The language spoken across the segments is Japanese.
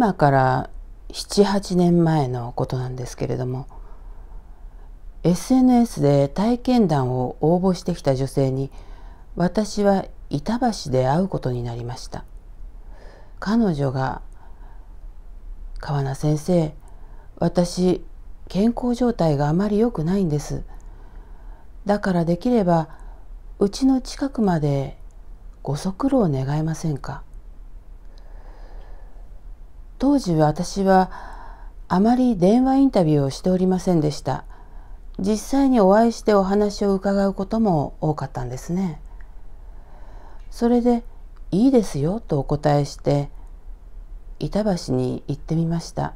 今から78年前のことなんですけれども SNS で体験談を応募してきた女性に私は板橋で会うことになりました彼女が「川名先生私健康状態があまり良くないんですだからできればうちの近くまでご足労願えませんか?」当時私はあまり電話インタビューをしておりませんでした実際にお会いしてお話を伺うことも多かったんですねそれで「いいですよ」とお答えして板橋に行ってみました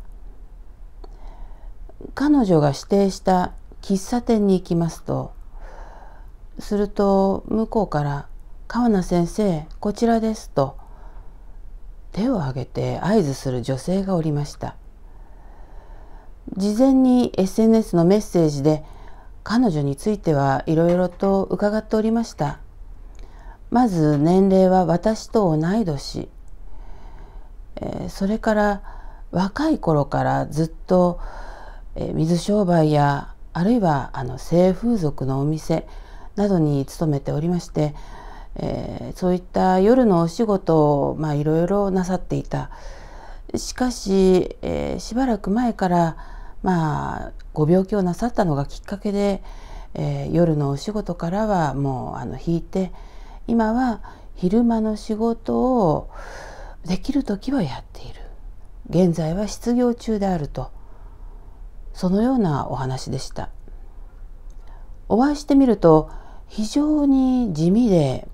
彼女が指定した喫茶店に行きますとすると向こうから「川名先生こちらです」と手を挙げて合図する女性がおりました事前に SNS のメッセージで彼女についてはいろいろと伺っておりましたまず年齢は私と同い年、えそれから若い頃からずっと、え水商売やあるいはあの性風俗のお店などに勤めておりましてえー、そういった夜のお仕事を、まあ、いろいろなさっていたしかし、えー、しばらく前から、まあ、ご病気をなさったのがきっかけで、えー、夜のお仕事からはもうあの引いて今は昼間の仕事をできる時はやっている現在は失業中であるとそのようなお話でしたお会いしてみると非常に地味で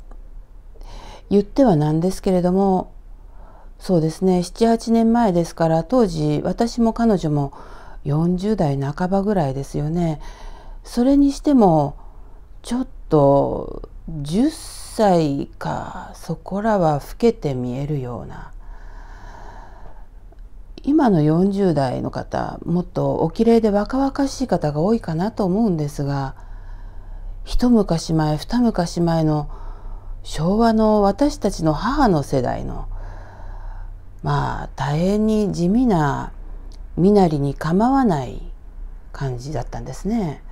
言ってはなんですけれどもそうですね78年前ですから当時私も彼女も40代半ばぐらいですよねそれにしてもちょっと10歳かそこらは老けて見えるような今の40代の方もっとおきれいで若々しい方が多いかなと思うんですが一昔前二昔前の昭和の私たちの母の世代のまあ大変に地味な身なりに構わない感じだったんですね。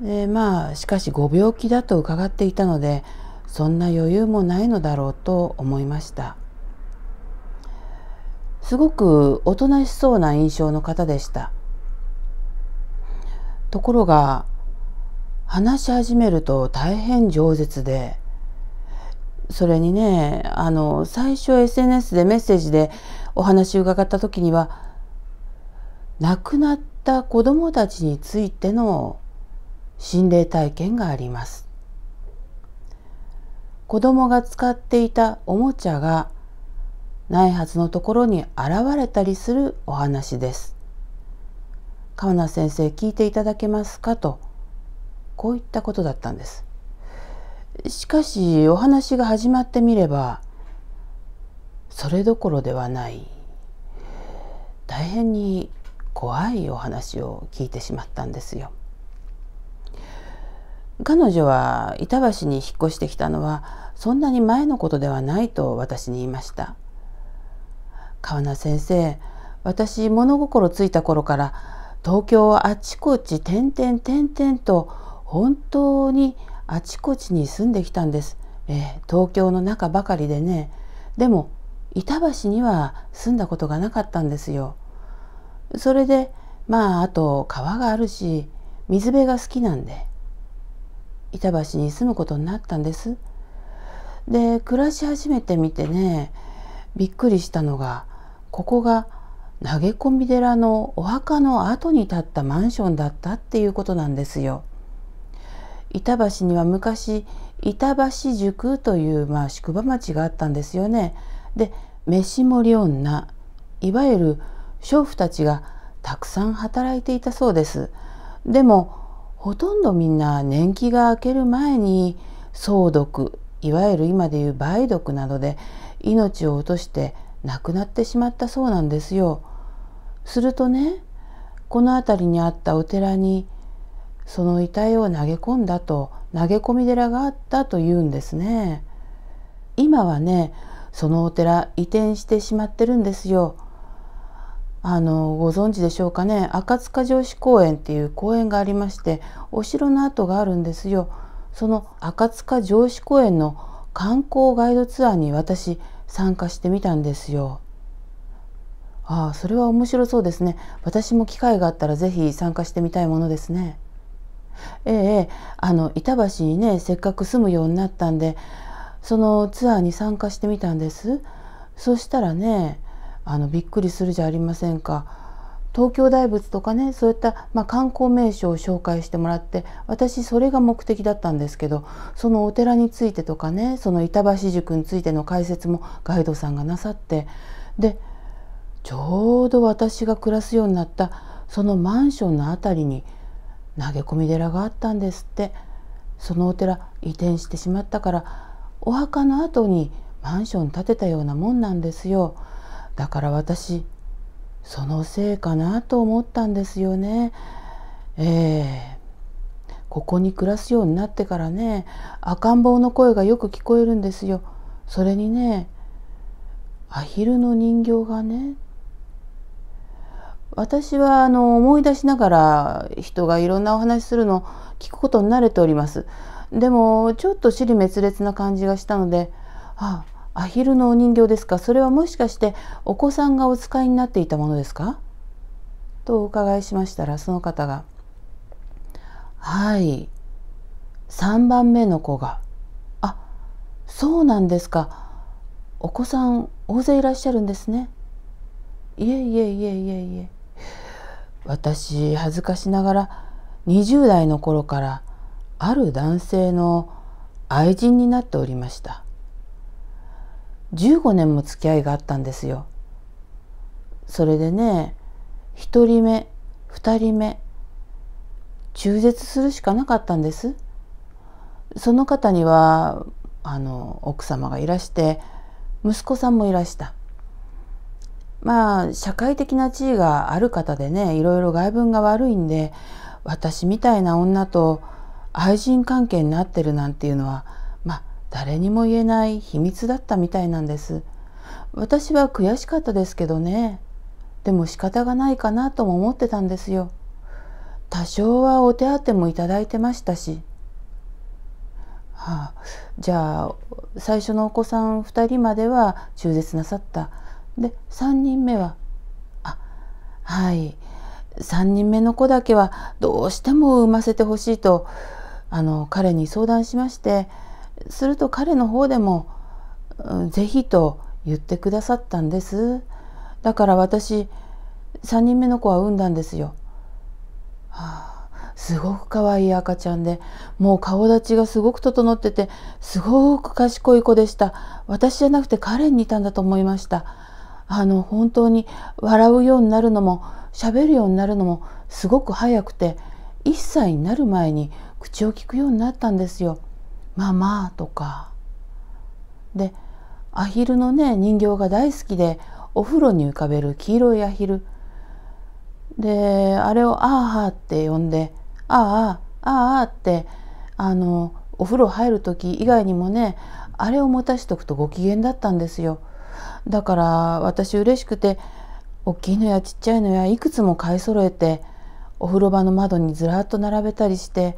でまあしかしご病気だと伺っていたのでそんな余裕もないのだろうと思いましたすごくおとなしそうな印象の方でしたところが話し始めると大変饒舌でそれにねあの最初 SNS でメッセージでお話伺った時には亡くなった子どもたちについての心霊体験があります子どもが使っていたおもちゃがないはずのところに現れたりするお話です。川名先生聞いていただけますかとこういったことだったんですしかしお話が始まってみればそれどころではない大変に怖いお話を聞いてしまったんですよ彼女は板橋に引っ越してきたのはそんなに前のことではないと私に言いました川名先生私物心ついた頃から東京をあちこち点々点々と本当にあちこちに住んできたんです、えー、東京の中ばかりでねでも板橋には住んだことがなかったんですよそれでまああと川があるし水辺が好きなんで板橋に住むことになったんですで暮らし始めてみてねびっくりしたのがここが投げ込み寺のお墓の後に建ったマンションだったっていうことなんですよ。板橋には昔板橋塾という、まあ、宿場町があったんですよね。で飯盛り女いわゆる娼婦たちがたくさん働いていたそうです。でもほとんどみんな年季が明ける前に相毒いわゆる今でいう梅毒などで命を落として亡くなってしまったそうなんですよ。するとねこの辺りにあったお寺にその遺体を投げ込んだと投げ込み寺があったというんですね今はねそのお寺移転してしまってるんですよあのご存知でしょうかね赤塚城址公園っていう公園がありましてお城の跡があるんですよその赤塚城址公園の観光ガイドツアーに私参加してみたんですよああそれは面白そうですね私も機会があったらぜひ参加してみたいものですねええあの板橋にねせっかく住むようになったんでそのツアーに参加してみたんですそしたらねあのびっくりするじゃありませんか東京大仏とかねそういった、まあ、観光名所を紹介してもらって私それが目的だったんですけどそのお寺についてとかねその板橋塾についての解説もガイドさんがなさってでちょうど私が暮らすようになったそのマンションの辺りに投げ込み寺があったんですってそのお寺移転してしまったからお墓の後にマンション建てたようなもんなんですよだから私そのせいかなと思ったんですよねええー、ここに暮らすようになってからね赤ん坊の声がよく聞こえるんですよそれにねアヒルの人形がね私はあの思い出しながら人がいろんなお話するのを聞くことに慣れております。でもちょっと尻滅裂な感じがしたので、あアヒルのお人形ですかそれはもしかしてお子さんがお使いになっていたものですかとお伺いしましたらその方が「はい3番目の子が」あ「そうなんですかお子さん大勢いらっしゃるんですね」いえいえいえいえいえ私恥ずかしながら20代の頃からある男性の愛人になっておりました15年も付き合いがあったんですよそれでね1人目2人目中絶するしかなかったんですその方にはあの奥様がいらして息子さんもいらしたまあ社会的な地位がある方でねいろいろ外文が悪いんで私みたいな女と愛人関係になってるなんていうのはまあ誰にも言えない秘密だったみたいなんです私は悔しかったですけどねでも仕方がないかなとも思ってたんですよ多少はお手当もいただいてましたしはあ、じゃあ最初のお子さん2人までは中絶なさったで3人目はあはい3人目の子だけはどうしても産ませてほしいとあの彼に相談しましてすると彼の方でも「是非と言ってくださったんですだから私3人目の子は産んだんですよ。はあ、すごく可愛い赤ちゃんでもう顔立ちがすごく整っててすごく賢い子でした私じゃなくて彼に似たんだと思いましたあの本当に笑うようになるのも喋るようになるのもすごく早くて1歳になる前に口を聞くようになったんですよ。ママとか。でアヒルのね人形が大好きでお風呂に浮かべる黄色いアヒル。であれを「あーはー」って呼んで「あーあーあーあー」ってあのお風呂入る時以外にもねあれを持たしとくとご機嫌だったんですよ。だから私嬉しくて大きいのやちっちゃいのやいくつも買い揃えてお風呂場の窓にずらっと並べたりして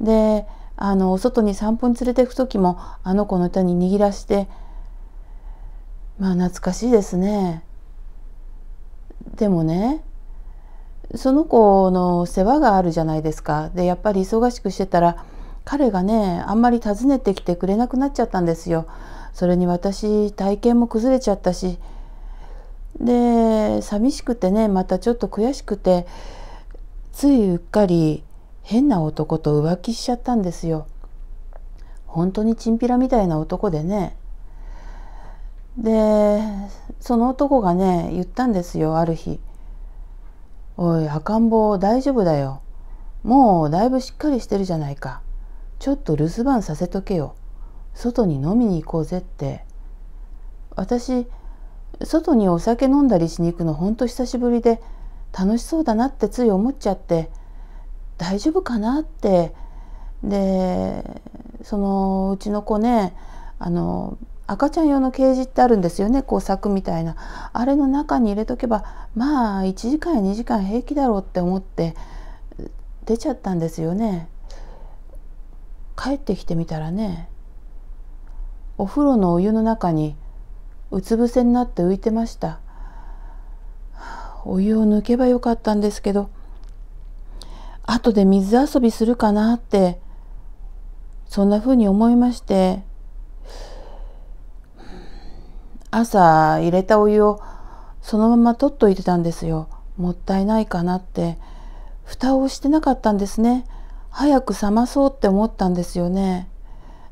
であのお外に散歩に連れていく時もあの子の歌に握らしてまあ懐かしいですね。でもねその子の世話があるじゃないですか。でやっぱり忙しくしてたら彼がねあんまり訪ねてきてくれなくなっちゃったんですよ。それに私体験も崩れちゃったしで寂しくてねまたちょっと悔しくてついうっかり変な男と浮気しちゃったんですよ。本当にチンピラみたいな男でねでその男がね言ったんですよある日「おい赤ん坊大丈夫だよもうだいぶしっかりしてるじゃないかちょっと留守番させとけよ」外に飲みに行こうぜって私外にお酒飲んだりしに行くのほんと久しぶりで楽しそうだなってつい思っちゃって大丈夫かなってでそのうちの子ねあの赤ちゃん用のケージってあるんですよねこう柵みたいなあれの中に入れとけばまあ1時間や2時間平気だろうって思って出ちゃったんですよね帰ってきてみたらねお風呂のお湯の中にうつ伏せになって浮いてましたお湯を抜けばよかったんですけど後で水遊びするかなってそんなふうに思いまして朝入れたお湯をそのまま取っといてたんですよもったいないかなって蓋をしてなかったんですね早く冷まそうって思ったんですよね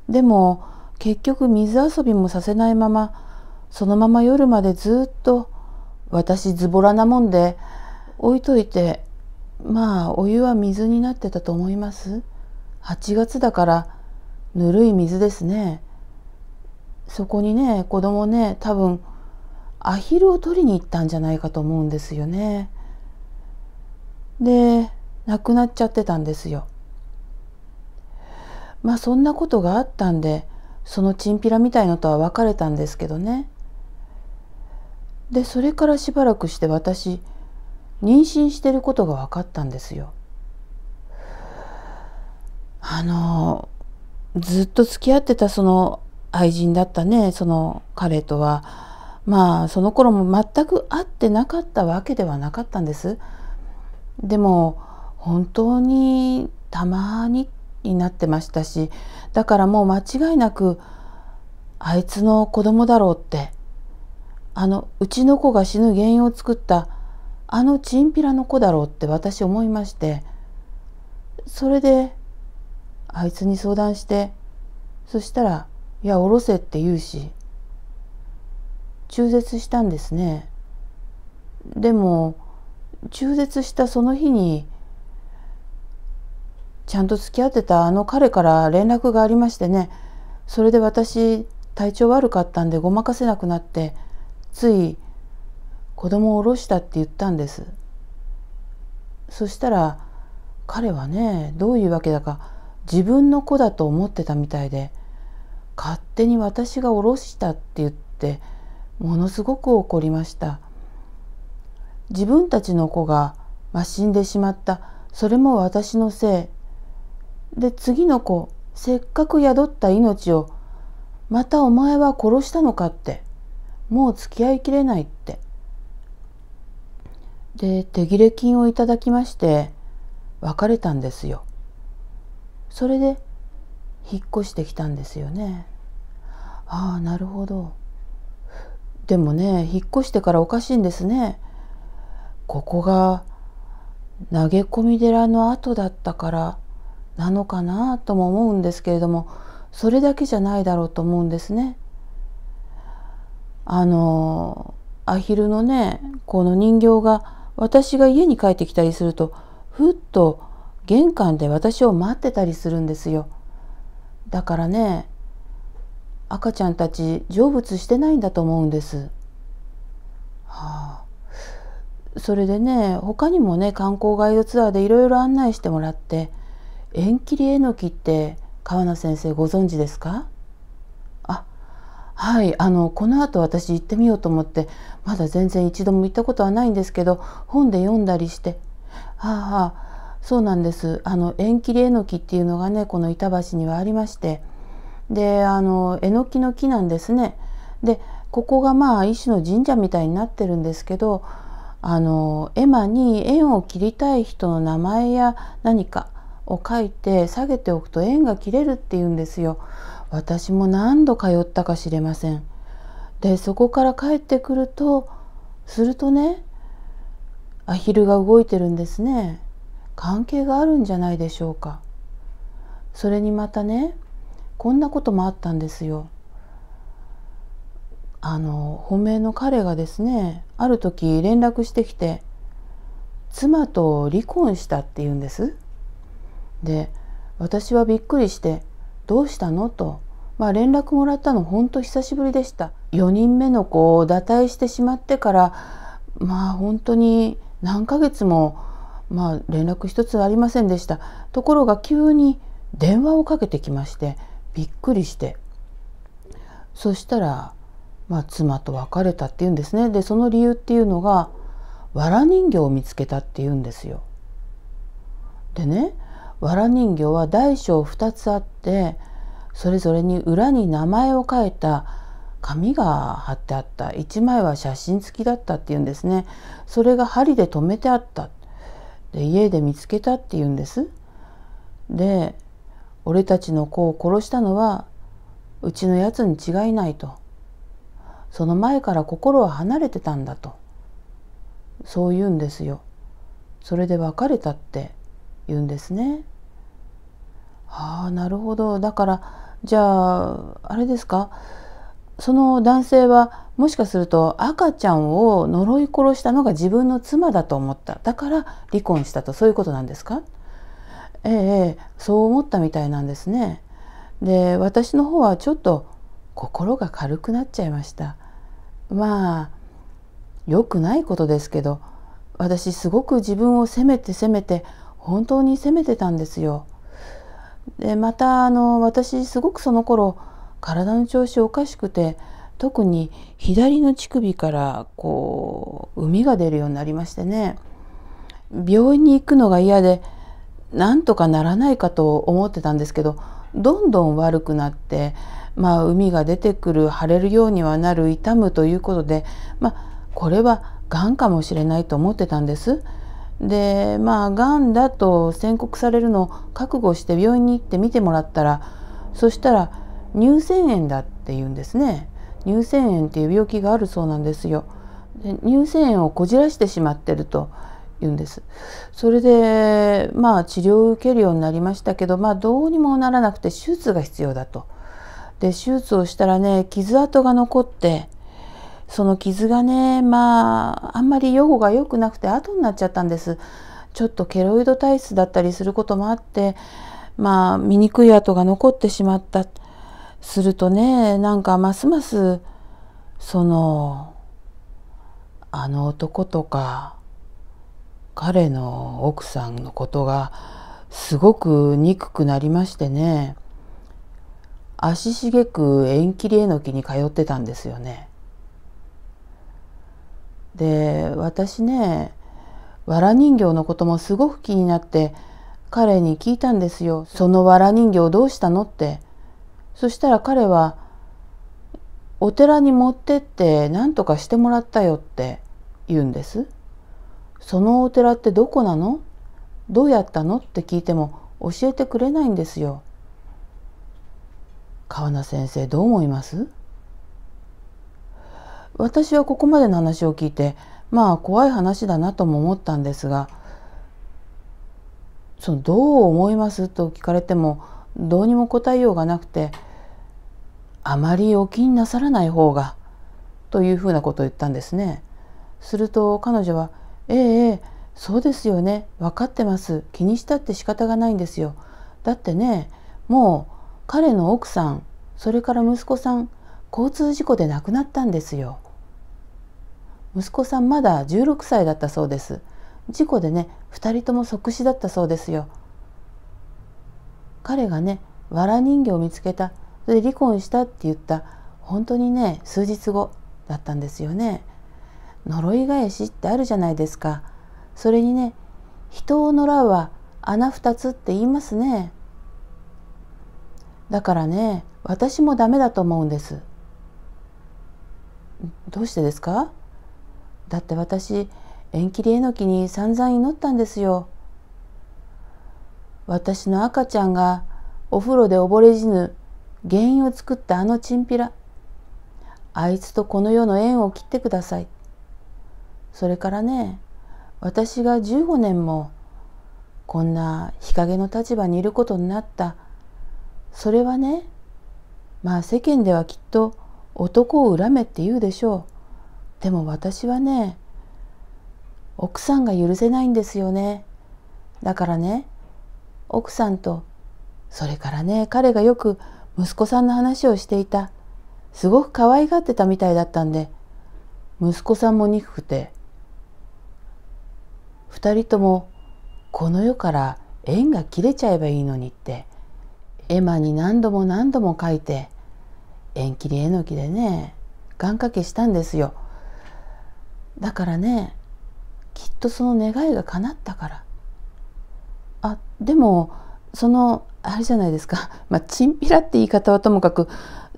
でも結局水遊びもさせないままそのまま夜までずっと私ズボラなもんで置いといてまあお湯は水になってたと思います8月だからぬるい水ですねそこにね子供ね多分アヒルを取りに行ったんじゃないかと思うんですよねで亡くなっちゃってたんですよまあそんなことがあったんでそのチンピラみたいのとは別れたんですけどねでそれからしばらくして私妊娠してることが分かったんですよあのずっと付き合ってたその愛人だったねその彼とはまあその頃も全く会ってなかったわけではなかったんですでも本当にたまにになってましたしだからもう間違いなくあいつの子供だろうってあのうちの子が死ぬ原因を作ったあのチンピラの子だろうって私思いましてそれであいつに相談してそしたら「いやおろせ」って言うし中絶したんですねでも中絶したその日にちゃんと付き合ってたあの彼から連絡がありましてねそれで私体調悪かったんでごまかせなくなってつい子供を下ろしたって言ったんですそしたら彼はねどういうわけだか自分の子だと思ってたみたいで勝手に私が下ろしたって言ってものすごく怒りました自分たちの子がまあ、死んでしまったそれも私のせいで次の子せっかく宿った命をまたお前は殺したのかってもう付き合いきれないってで手切れ金をいただきまして別れたんですよそれで引っ越してきたんですよねああなるほどでもね引っ越してからおかしいんですねここが投げ込み寺の後だったからなのかなとも思うんですけれどもそれだけじゃないだろうと思うんですね。あのアヒルのねこの人形が私が家に帰ってきたりするとふっと玄関で私を待ってたりするんですよ。だからね赤ちゃんたち成仏してないんだと思うんです。はあ、それでね他にもね観光ガイドツアーでいろいろ案内してもらって。縁切りえのきって川名先生ご存知ですかあはいあのこの後私行ってみようと思ってまだ全然一度も行ったことはないんですけど本で読んだりしてああそうなんですあの縁切りえのきっていうのがねこの板橋にはありましてであのえのきの木なんですね。でここがまあ一種の神社みたいになってるんですけどあの絵馬に縁を切りたい人の名前や何かを書いて下げておくと縁が切れるって言うんですよ。私も何度通ったか知れません。でそこから帰ってくるとするとねアヒルが動いてるんですね関係があるんじゃないでしょうかそれにまたねこんなこともあったんですよあの本命の彼がですねある時連絡してきて妻と離婚したって言うんですで私はびっくりして「どうしたの?」と、まあ、連絡もらったのほんと久しぶりでした4人目の子を堕退してしまってからまあ本当に何ヶ月も、まあ、連絡一つありませんでしたところが急に電話をかけてきましてびっくりしてそしたら、まあ、妻と別れたっていうんですねでその理由っていうのが藁人形を見つけたっていうんですよ。でねわら人形は大小2つあってそれぞれに裏に名前を書いた紙が貼ってあった1枚は写真付きだったっていうんですねそれが針で留めてあったで家で見つけたっていうんですで俺たちの子を殺したのはうちのやつに違いないとその前から心は離れてたんだとそう言うんですよそれで別れたって言うんですね。ああなるほどだからじゃああれですかその男性はもしかすると赤ちゃんを呪い殺したのが自分の妻だと思っただから離婚したとそういうことなんですかええそう思ったみたいなんですね。で私の方はちょっと心が軽くなっちゃいました。まあ良くないことですけど私すごく自分を責めて責めて本当に責めてたんですよ。でまたあの私すごくその頃体の調子おかしくて特に左の乳首からこう海が出るようになりましてね病院に行くのが嫌でなんとかならないかと思ってたんですけどどんどん悪くなってまあ海が出てくる腫れるようにはなる痛むということでまあこれはがんかもしれないと思ってたんです。でまあがんだと宣告されるのを覚悟して病院に行って見てもらったらそしたら乳腺炎だって言うんですね乳腺炎っていう病気があるそうなんですよで乳腺炎をこじらしてしまってると言うんですそれでまあ治療を受けるようになりましたけどまあどうにもならなくて手術が必要だとで手術をしたらね傷跡が残ってその傷がねまああんまり予後が良くなくて後になっちゃったんですちょっとケロイド体質だったりすることもあってまあ醜い跡が残ってしまったするとねなんかますますそのあの男とか彼の奥さんのことがすごく憎くなりましてね足しげく縁切りえのきに通ってたんですよね。で私ねわら人形のこともすごく気になって彼に聞いたんですよ「そのわら人形どうしたの?」ってそしたら彼は「お寺に持ってって何とかしてもらったよ」って言うんです。そのお寺ってどこなのどうやったのって聞いても教えてくれないんですよ。川名先生どう思います私はここまでの話を聞いてまあ怖い話だなとも思ったんですがそのどう思いますと聞かれてもどうにも答えようがなくてあまりお気になさらない方がというふうなことを言ったんですね。すると彼女は「ええええそうですよね分かってます気にしたって仕方がないんですよ」だってねもう彼の奥さんそれから息子さん交通事故で亡くなったんですよ。息子さんまだ16歳だったそうです事故でね2人とも即死だったそうですよ彼がねわら人形を見つけたそれで離婚したって言った本当にね数日後だったんですよね呪い返しってあるじゃないですかそれにね人を呪うは穴二つって言いますねだからね私もダメだと思うんですどうしてですかだって私縁切りえのきに散々祈ったんですよ。私の赤ちゃんがお風呂で溺れ死ぬ原因を作ったあのチンピラ。あいつとこの世の縁を切ってください。それからね、私が15年もこんな日陰の立場にいることになった。それはね、まあ世間ではきっと男を恨めって言うでしょう。でも私はね奥さんが許せないんですよねだからね奥さんとそれからね彼がよく息子さんの話をしていたすごく可愛がってたみたいだったんで息子さんも憎くて2人ともこの世から縁が切れちゃえばいいのにって絵馬に何度も何度も書いて縁切りえのきでね願掛けしたんですよ。だからねきっとその願いが叶ったからあでもそのあれじゃないですか、まあ、チンピラって言い方はともかく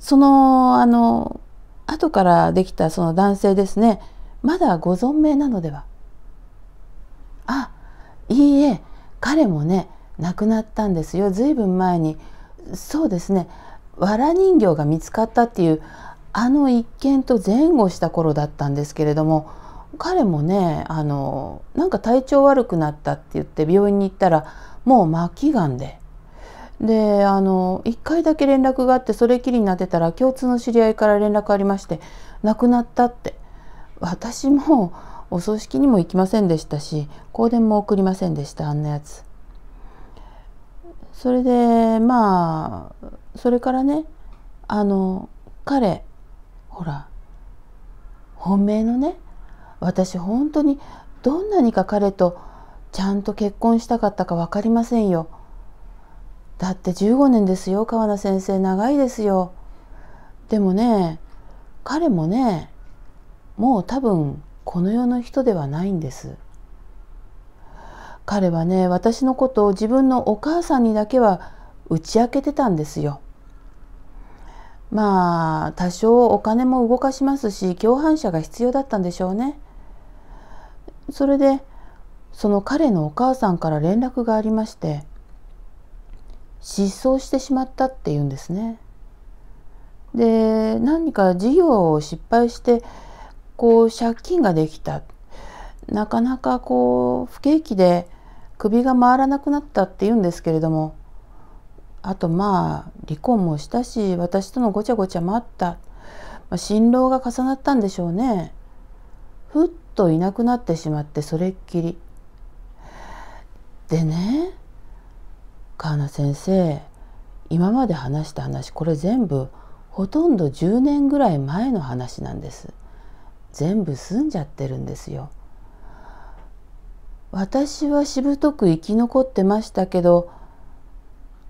そのあの後からできたその男性ですねまだご存命なのではあいいえ彼もね亡くなったんですよずいぶん前にそうですねわら人形が見つかったっていうあの一件と前後した頃だったんですけれども彼もねあのなんか体調悪くなったって言って病院に行ったらもう末期がんでであの1回だけ連絡があってそれきりになってたら共通の知り合いから連絡ありまして亡くなったって私もお葬式にも行きませんでしたし香典も送りませんでしたあんなやつ。それでまあそれからねあの彼ほら本命のね私本当にどんなにか彼とちゃんと結婚したかったか分かりませんよ。だって15年ですよ川名先生長いですよ。でもね彼もねもう多分この世の人ではないんです。彼はね私のことを自分のお母さんにだけは打ち明けてたんですよ。まあ多少お金も動かしますし共犯者が必要だったんでしょうね。それでその彼のお母さんから連絡がありまして失踪してしまったっていうんですね。で何か事業を失敗してこう借金ができたなかなかこう不景気で首が回らなくなったっていうんですけれどもあとまあ離婚もしたし私とのごちゃごちゃもあった、まあ、辛労が重なったんでしょうね。ふっといなくなってしまってそれっきりでね川名先生今まで話した話これ全部ほとんど10年ぐらい前の話なんです全部済んじゃってるんですよ私はしぶとく生き残ってましたけど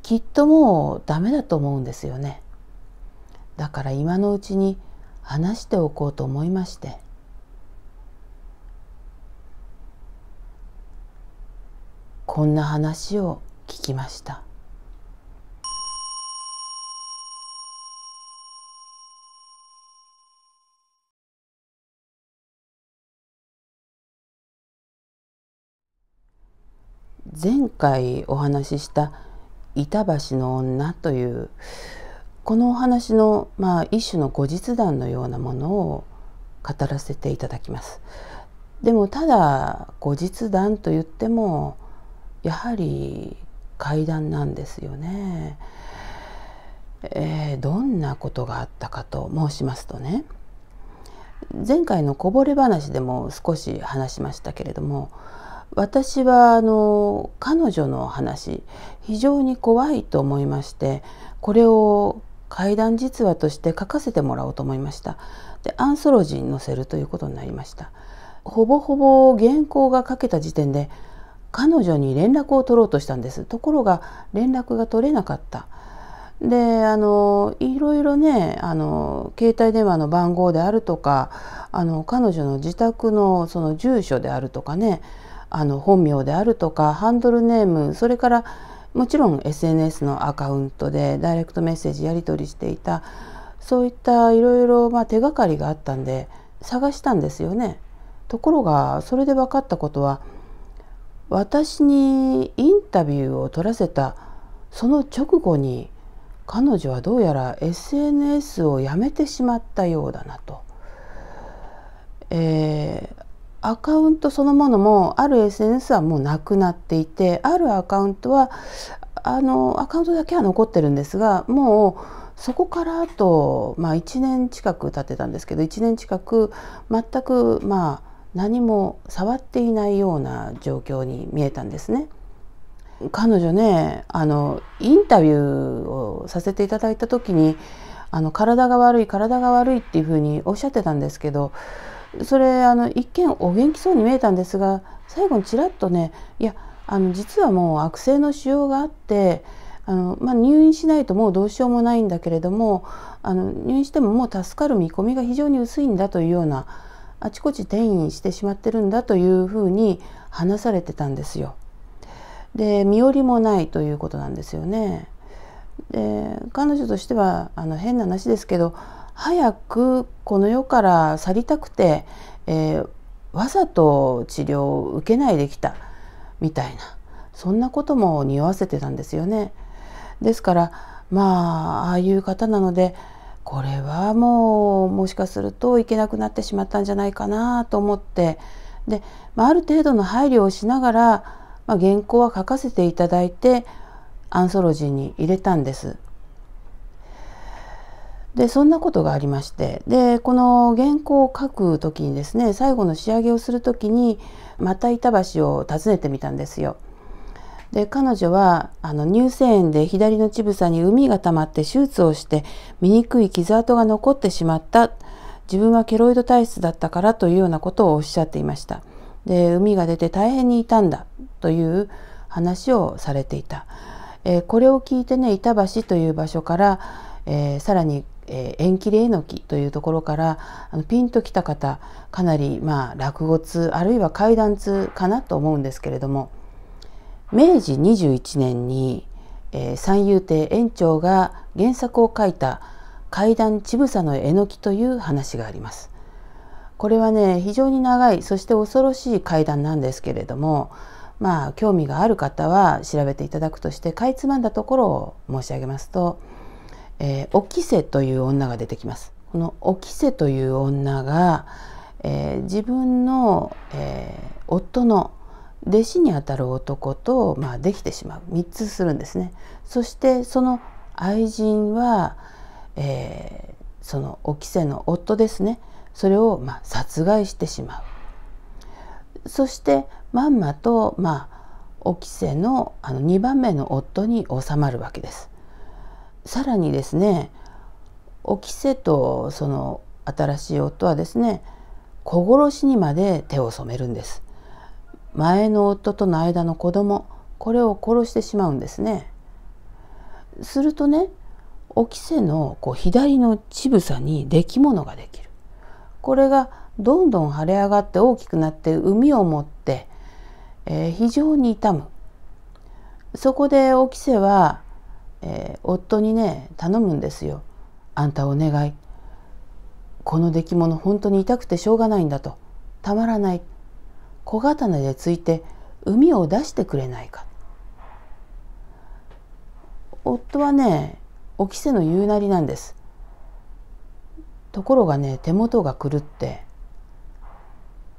きっともうダメだと思うんですよねだから今のうちに話しておこうと思いましてこんな話を聞きました前回お話しした「板橋の女」というこのお話の、まあ、一種の後日談のようなものを語らせていただきます。でもただ後日談と言ってもやはり階段なんですよね。えー、どんなことがあったかと申しますとね前回のこぼれ話でも少し話しましたけれども私はあの彼女の話非常に怖いと思いましてこれを怪談実話として書かせてもらおうと思いましたでアンソロジーに載せるということになりましたほぼほぼ原稿が書けた時点で彼女に連絡を取ろうとしたんですところが連絡が取れなかったであのいろいろねあの携帯電話の番号であるとかあの彼女の自宅のその住所であるとかねあの本名であるとかハンドルネームそれからもちろん SNS のアカウントでダイレクトメッセージやり取りしていたそういったいろいろ手がかりがあったんで探したんですよね。ところがそれで分かったことは私にインタビューを取らせたその直後に彼女はどうやら SNS をやめてしまったようだなと、えー、アカウントそのものもある SNS はもうなくなっていてあるアカウントはあのアカウントだけは残ってるんですがもうそこからあと、まあ、1年近く経ってたんですけど1年近く全くまあ何も触っていないような状況に見えたんですね。彼女ねあのインタビューをさせていただいた時にあの体が悪い体が悪いっていうふうにおっしゃってたんですけどそれあの一見お元気そうに見えたんですが最後にちらっとねいやあの実はもう悪性の腫瘍があってあの、まあ、入院しないともうどうしようもないんだけれどもあの入院してももう助かる見込みが非常に薄いんだというようなあちこち転移してしまってるんだというふうに話されてたんですよ。で身寄りもないということなんですよね。で彼女としてはあの変な話ですけど早くこの世から去りたくて、えー、わざと治療を受けないできたみたいなそんなことも匂わせてたんですよね。ですからまあああいう方なのでこれはもうもしかするといけなくなってしまったんじゃないかなと思ってで、まあ、ある程度の配慮をしながら、まあ、原稿は書かせていただいてアンソロジーに入れたんです。でそんなことがありましてでこの原稿を書く時にですね最後の仕上げをする時にまた板橋を訪ねてみたんですよ。で彼女はあの乳腺炎で左の乳房に膿が溜まって手術をして醜い傷跡が残ってしまった自分はケロイド体質だったからというようなことをおっしゃっていました。で膿が出て大変に痛んだという話をされていた。えー、これを聞いてね板橋という場所から、えー、さらにえ縁切れえのきというところからあのピンときた方かなりまあ落語通あるいは怪談通かなと思うんですけれども明治21年に、えー、三遊亭園長が原作を書いた「怪談ちぶのえのき」という話があります。これはね非常に長いそして恐ろしい怪談なんですけれどもまあ興味がある方は調べていただくとしてかいつまんだところを申し上げますと、えー、おきせという女が出てきます。このおきせという女が、えー、自分の、えー、夫の弟子にあたる男と、まあ、できてしまう3つするんですね。そしてその愛人は、えー、そのおきせの夫ですねそれを、まあ、殺害してしまう。そしてまんまと、まあ、おきせのあの2番目の夫に収まるわけです。さらにですねおきせとその新しい夫はですね小殺しにまで手を染めるんです。前の夫との間の子供これを殺してしまうんですね。するとねおきせのこう左の乳房にできものができる。これがどんどん腫れ上がって大きくなって海を持って、えー、非常に痛む。そこでおきせは、えー、夫にね頼むんですよ。あんたお願いこの出来物本当に痛くてしょうがないんだとたまらない小刀でついて海を出してくれないか。夫はね、おきせの言うなりなんです。ところがね、手元が狂って、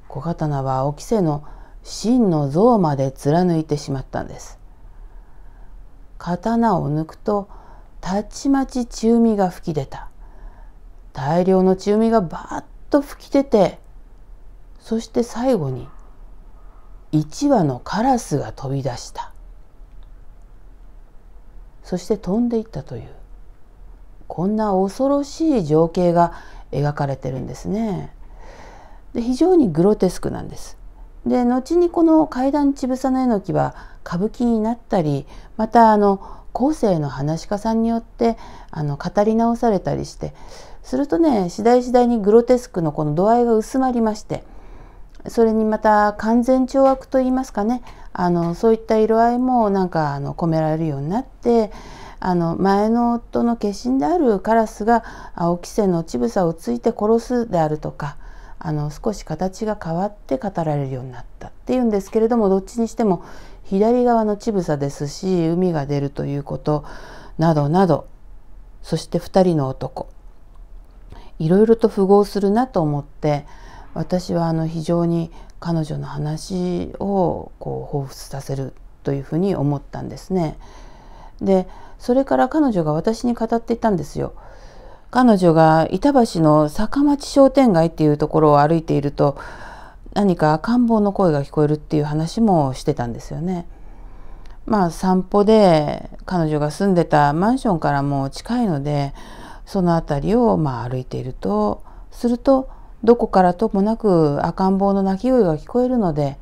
小刀はおきせの真の像まで貫いてしまったんです。刀を抜くと、たちまち中身が吹き出た。大量の中身がバッと吹き出て、そして最後に、一羽のカラスが飛び出したそして飛んでいったというこんな恐ろしい情景が描かれてるんですね。で非常にグロテスクなんです。で後にこの階段ちぶさのえのきは歌舞伎になったりまたあの後世の話し家さんによってあの語り直されたりしてするとね次第次第にグロテスクのこの度合いが薄まりましてそれにまた完全懲悪といいますかねあのそういった色合いもなんかあの込められるようになってあの前の夫の化身であるカラスが青木瀬の乳房をついて殺すであるとかあの少し形が変わって語られるようになったっていうんですけれどもどっちにしても左側の乳房ですし海が出るということなどなどそして2人の男いろいろと符合するなと思って。私はあの非常に彼女の話をこう彷彿させるというふうに思ったんですね。でそれから彼女が私に語っていたんですよ。彼女が板橋の坂町商店街っていうところを歩いていると何か赤ん坊の声が聞こえるっていう話もしてたんですよね。まあ散歩で彼女が住んでたマンションからも近いのでその辺りをまあ歩いているとするとどこからともなく赤ん坊の泣き声が聞こえるので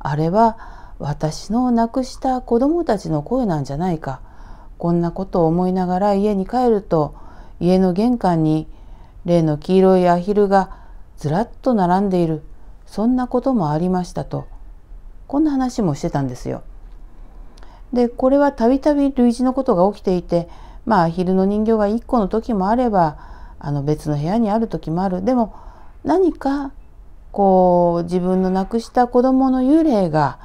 あれは私の亡くした子供たちの声なんじゃないかこんなことを思いながら家に帰ると家の玄関に例の黄色いアヒルがずらっと並んでいるそんなこともありましたとこんな話もしてたんですよ。でこれはたびたび類似のことが起きていてまあアヒルの人形が1個の時もあればあの別の部屋にある時もあるでも何かこう自分の亡くした子供の幽霊が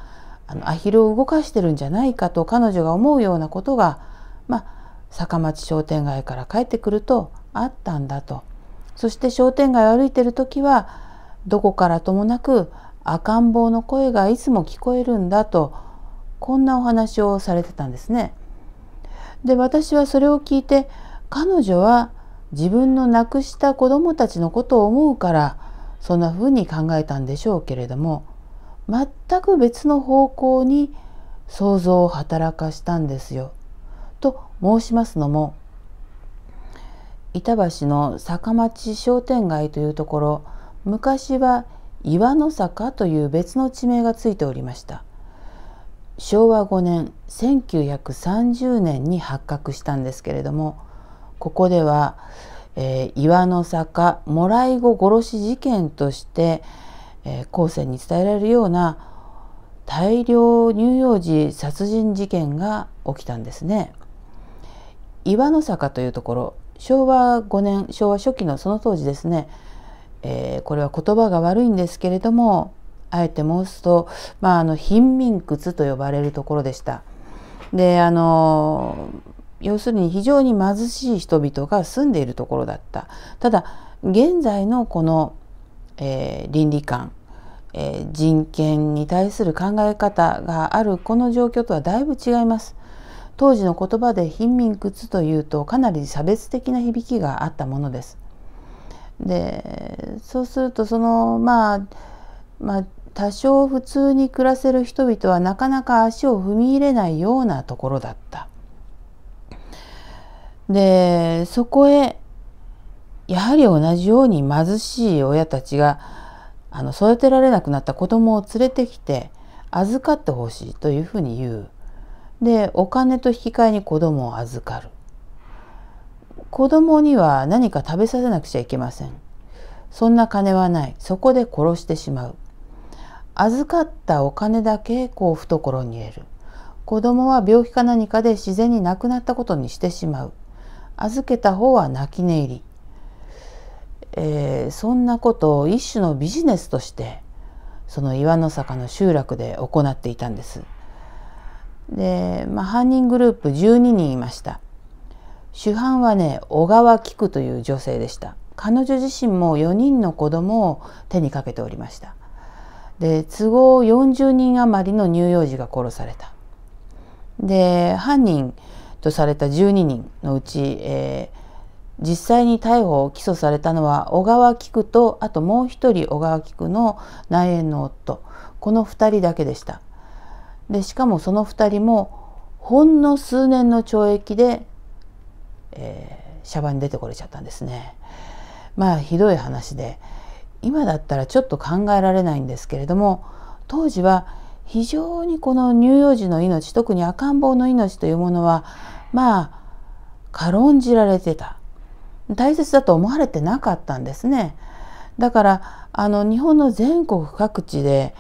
あのアヒルを動かしてるんじゃないかと彼女が思うようなことが、まあ、坂町商店街から帰ってくるとあったんだとそして商店街を歩いてる時はどこからともなく赤ん坊の声がいつも聞こえるんだとこんなお話をされてたんですね。で私はそれを聞いて彼女は自分の亡くした子供たちのことを思うからそんなふうに考えたんでしょうけれども全く別の方向に想像を働かしたんですよ。と申しますのも板橋の坂町商店街というところ昔は岩の坂という別の地名がついておりました昭和5年1930年に発覚したんですけれどもここでは、えー、岩の坂もらい子殺し事件として、えー、後世に伝えられるような大量乳幼児殺人事件が起きたんですね。岩の坂というところ昭和5年昭和初期のその当時ですね、えー、これは言葉が悪いんですけれどもあえて申すと、まあ、あの貧民窟と呼ばれるところでした。であの要するに非常に貧しい人々が住んでいるところだったただ現在のこの、えー、倫理観、えー、人権に対する考え方があるこの状況とはだいぶ違います当時の言葉で貧民窟というとかなり差別的な響きがあったものですでそうするとそのまあまあ多少普通に暮らせる人々はなかなか足を踏み入れないようなところだった。でそこへやはり同じように貧しい親たちがあの育てられなくなった子供を連れてきて預かってほしいというふうに言う。でお金と引き換えに子供を預かる。子供には何か食べさせなくちゃいけません。そんな金はない。そこで殺してしまう。預かったお金だけこう懐に入れる。子供は病気か何かで自然に亡くなったことにしてしまう。預けた方は泣き寝入り、えー、そんなことを一種のビジネスとしてその岩の坂の集落で行っていたんです。で、まあ、犯人グループ12人いました。主犯はね小川菊という女性でした。彼女自身も4人の子供を手にかけておりました。で都合40人余りの乳幼児が殺された。で犯人とされた12人のうち、えー、実際に逮捕を起訴されたのは小川菊とあともう一人小川菊の内縁の夫この2人だけでした。でしかもその2人もほんの数年の懲役で、えー、シャバに出てこれちゃったんですね。まあひどい話で今だったらちょっと考えられないんですけれども当時は非常にこの乳幼児の命特に赤ん坊の命というものはまあ軽んじられてた大切だと思われてなかったんですね。だからあの日本の全国各地で、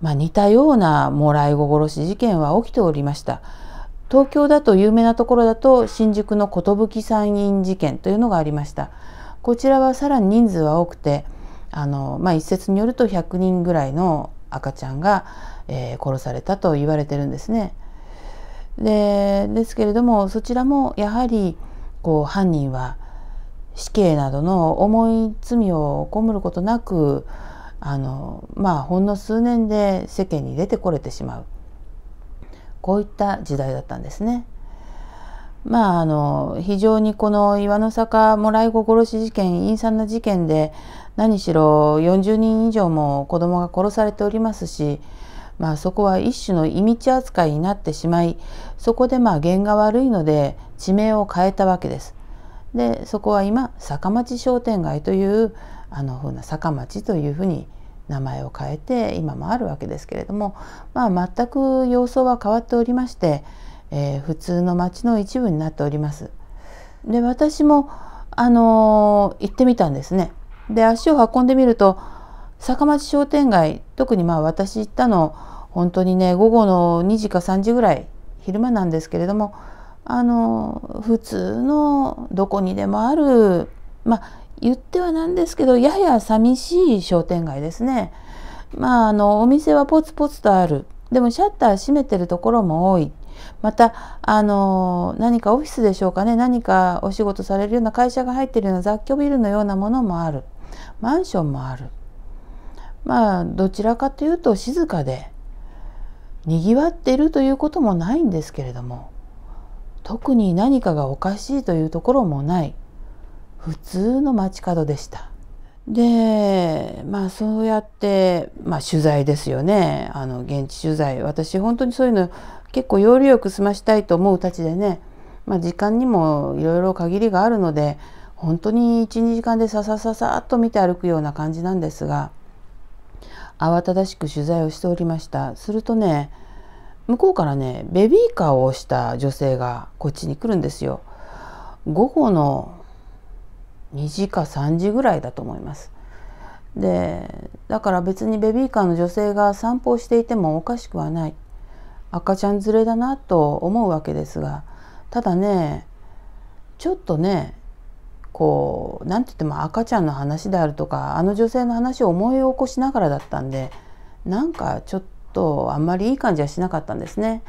まあ、似たようなもらい子殺し事件は起きておりました。東京だと有名なところだと新宿の寿山院事件というのがありました。こちらはさらに人数は多くてあの、まあ、一説によると100人ぐらいの赤ちゃんがえー、殺されたと言われてるんですね。でですけれどもそちらもやはりこう犯人は死刑などの重い罪を被ることなくあの、まあ、ほんの数年で世間に出てこれてしまうこういった時代だったんですね。まあ、あの非常にこの岩の坂もらい子殺し事件陰惨な事件で何しろ40人以上も子供が殺されておりますしまあ、そこは一種の忌み地扱いになってしまいそこでまあ弦が悪いので地名を変えたわけです。でそこは今坂町商店街というあのふうな坂町というふうに名前を変えて今もあるわけですけれども、まあ、全く様相は変わっておりまして、えー、普通の町の一部になっております。で私もあのー、行ってみたんですね。で足を運んでみると坂町商店街特にまあ私行ったの本当にね午後の2時か3時ぐらい昼間なんですけれどもあの普通のどこにでもあるまあ言ってはなんですけどやや寂しい商店街ですね。まああのお店はポツポツとあるでもシャッター閉めてるところも多いまたあの何かオフィスでしょうかね何かお仕事されるような会社が入ってるような雑居ビルのようなものもあるマンションもあるまあどちらかというと静かでにぎわっているということもないんですけれども特に何かがおかしいというところもない普通の街角でした。でまあそうやって、まあ、取材ですよねあの現地取材私本当にそういうの結構要領よく済ましたいと思うたちでね、まあ、時間にもいろいろ限りがあるので本当に12時間でささささっと見て歩くような感じなんですが。慌ただしく取材をしておりましたするとね向こうからねベビーカーを押した女性がこっちに来るんですよ午後の2時か3時ぐらいだと思いますでだから別にベビーカーの女性が散歩をしていてもおかしくはない赤ちゃん連れだなと思うわけですがただねちょっとねこう何て言っても赤ちゃんの話であるとかあの女性の話を思い起こしながらだったんでなんかちょっとあんまりいい感じはしなかったんですね。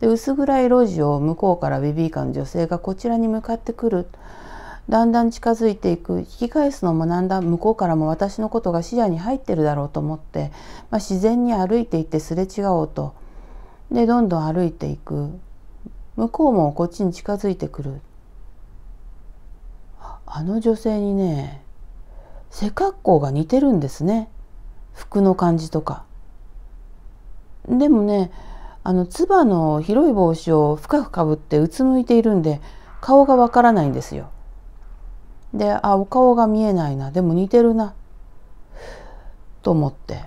で薄暗い路地を向こうからベビーカーの女性がこちらに向かってくる。だんだん近づいていく引き返すのもなんだ向こうからも私のことが視野に入ってるだろうと思って、まあ、自然に歩いていってすれ違おうとでどんどん歩いていく向こうもこっちに近づいてくるあの女性にね背格好が似てるんですね服の感じとか。でもねあのつばの広い帽子を深くかぶってうつむいているんで顔がわからないんですよ。であお顔が見えないなでも似てるなと思って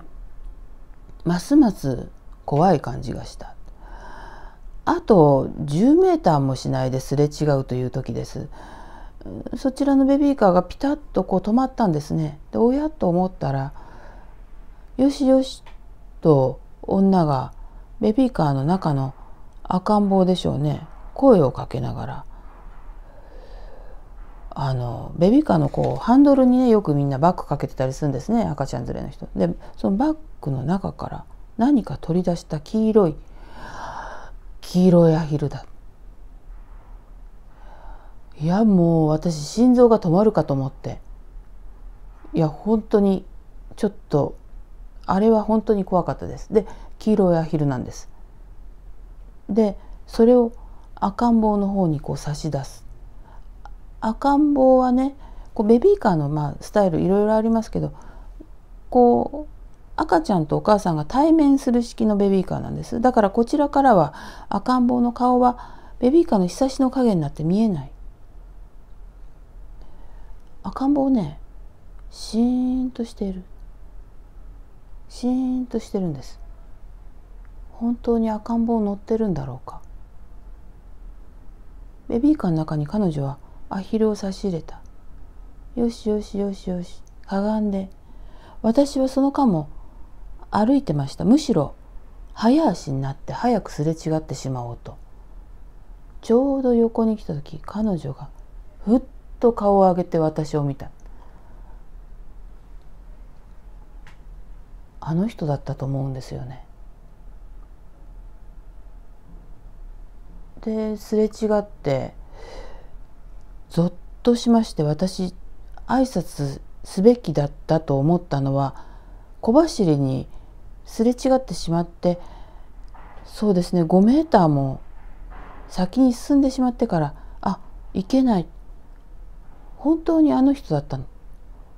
ますます怖い感じがした。あと10メーターもしないですれ違うという時です。そちらのベビーカーがピタッとこう止まったんですね。でおやと思ったらよしよしと女がベビーカーの中の赤ん坊でしょうね声をかけながらあのベビーカーのこうハンドルにねよくみんなバッグかけてたりするんですね赤ちゃん連れの人。でそのバッグの中から何か取り出した黄色い黄色いアヒルだいやもう私心臓が止まるかと思っていや本当にちょっとあれは本当に怖かったですで黄色いアヒルなんですでそれを赤ん坊の方にこう差し出す赤ん坊はねこうベビーカーのまあスタイルいろいろありますけどこう赤ちゃんとお母さんが対面する式のベビーカーなんですだからこちらからは赤ん坊の顔はベビーカーのひさしの影になって見えない赤ん坊ねシーンとしているシーンとしてるんです本当に赤ん坊乗ってるんだろうかベビーカーの中に彼女はアヒルを差し入れたよしよしよしよしかがんで私はその間も歩いてましたむしろ早足になって早くすれ違ってしまおうとちょうど横に来た時彼女がふっと顔を上げて私を見たあの人だったと思うんですよねですれ違ってぞっとしまして私挨拶すべきだったと思ったのは小走りにすれ違ってしまってそうですね5メーターも先に進んでしまってからあいけない本当にあの人だったの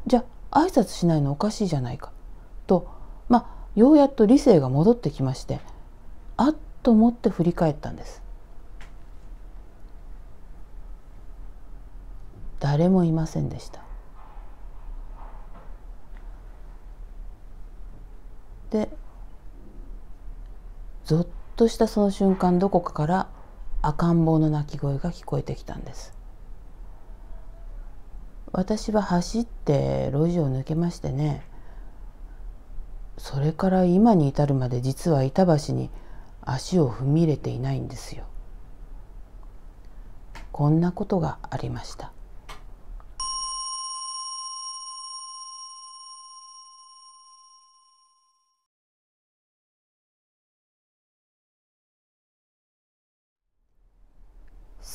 じゃあ挨拶しないのおかしいじゃないかとまあようやっと理性が戻ってきましてあっと思って振り返ったんです誰もいませんでしたでぞっとしたその瞬間どこかから赤ん坊の泣き声が聞こえてきたんです私は走って路地を抜けましてねそれから今に至るまで実は板橋に足を踏み入れていないんですよ。こんなことがありました。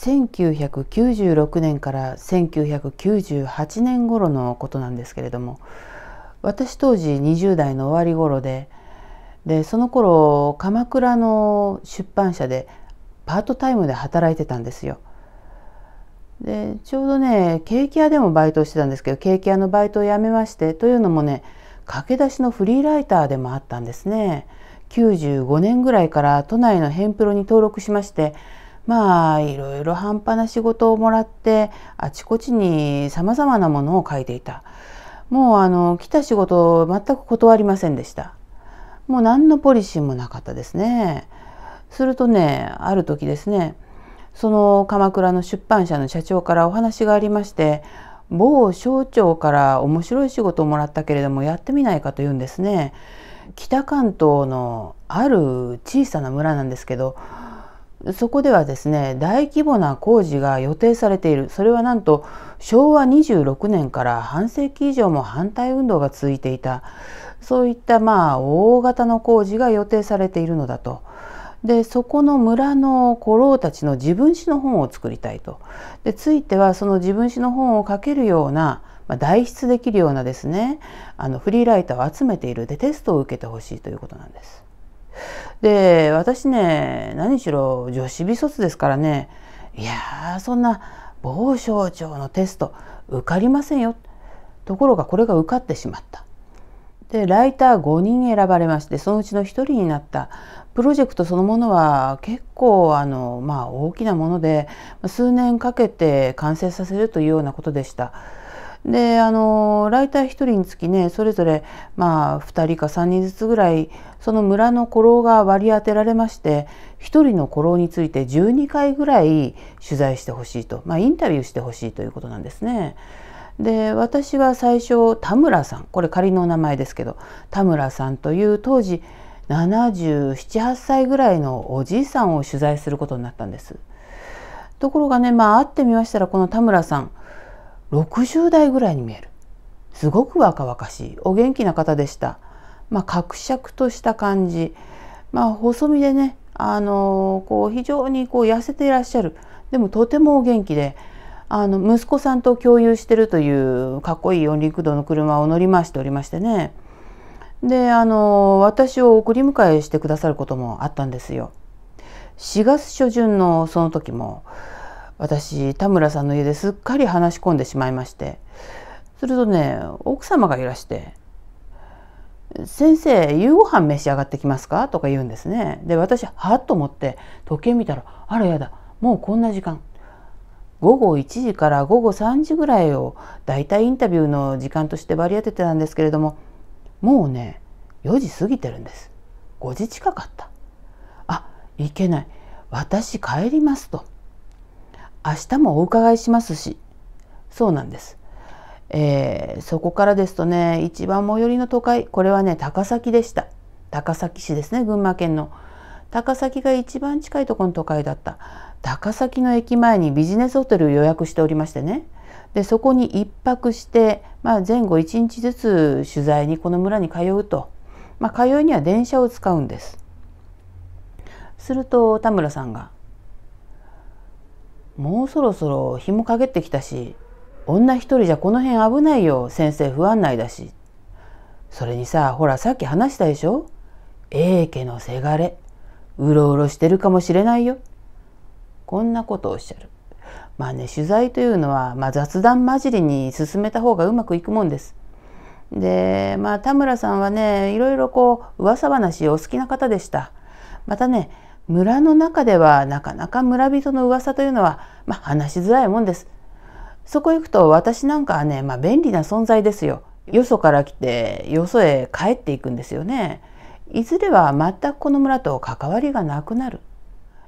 1996年から1998年頃のことなんですけれども私当時20代の終わり頃ででその頃鎌倉の出版社でパートタイムで働いてたんですよ。でちょうどねケーキ屋でもバイトしてたんですけどケーキ屋のバイトを辞めましてというのもね駆け出しのフリーライターでもあったんですね。95年ぐらいから都内のヘンプロに登録しましてまあいろいろ半端な仕事をもらってあちこちにさまざまなものを書いていたもうあの来た仕事を全く断りませんでしたもう何のポリシーもなかったですねするとねある時ですねその鎌倉の出版社の社長からお話がありまして某省庁から面白い仕事をもらったけれどもやってみないかというんですね北関東のある小さな村なんですけどそこではですね大規模な工事が予定されているそれはなんと昭和26年から半世紀以上も反対運動が続いていたそういったまあ大型の工事が予定されているのだと。でそこの村の古老たちの自分史の本を作りたいと。でついてはその自分史の本を書けるような、まあ、代筆できるようなですねあのフリーライターを集めているでテストを受けてほしいということなんです。で私ね何しろ女子美卒ですからねいやそんな某省庁のテスト受かりませんよところがこれが受かってしまったでライター5人選ばれましてそのうちの1人になったプロジェクトそのものは結構あの、まあ、大きなもので数年かけて完成させるというようなことでした。であのライター1人につきねそれぞれ、まあ、2人か3人ずつぐらいその村の古老が割り当てられまして一人の古老について12回ぐらい取材してほしいと、まあ、インタビューしてほしいということなんですね。で私は最初田村さんこれ仮の名前ですけど田村さんという当時778歳ぐらいのおじいさんを取材することになったんです。ところがねまあ会ってみましたらこの田村さん60代ぐらいに見えるすごく若々しいお元気な方でした。まあ、格尺とした感じ、まあ、細身でね、あのこう非常にこう痩せていらっしゃるでもとてもお元気であの息子さんと共有してるというかっこいい四輪駆動の車を乗り回しておりましてねであの私を送り迎えしてくださることもあったんですよ。4月初旬のその時も私田村さんの家ですっかり話し込んでしまいましてするとね奥様がいらして先生夕ご飯召し上がってきますか?」とか言うんですね。で私はっと思って時計見たら「あらやだもうこんな時間」午後1時から午後3時ぐらいをだいたいインタビューの時間として割り当ててたんですけれどももうね4時過ぎてるんです5時近かったあいけない私帰りますと明日もお伺いしますしそうなんですえー、そこからですとね一番最寄りの都会これはね高崎でした高崎市ですね群馬県の高崎が一番近いところの都会だった高崎の駅前にビジネスホテルを予約しておりましてねでそこに1泊して、まあ、前後1日ずつ取材にこの村に通うと、まあ、通いには電車を使うんですすると田村さんが「もうそろそろ日も陰ってきたし女一人じゃこの辺危ないよ先生不案内だしそれにさほらさっき話したでしょ A 家のせがれうろうろしてるかもしれないよこんなことをおっしゃるまあね取材というのは、まあ、雑談交じりに進めた方がうまくいくもんですでまあ田村さんはねいろいろこう噂話お好きな方でしたまたね村の中ではなかなか村人の噂というのは、まあ、話しづらいもんですそこ行くと私なんかはね、まあ、便利な存在ですよ。よそから来てよそへ帰っていくんですよね。いずれは全くこの村と関わりがなくなる。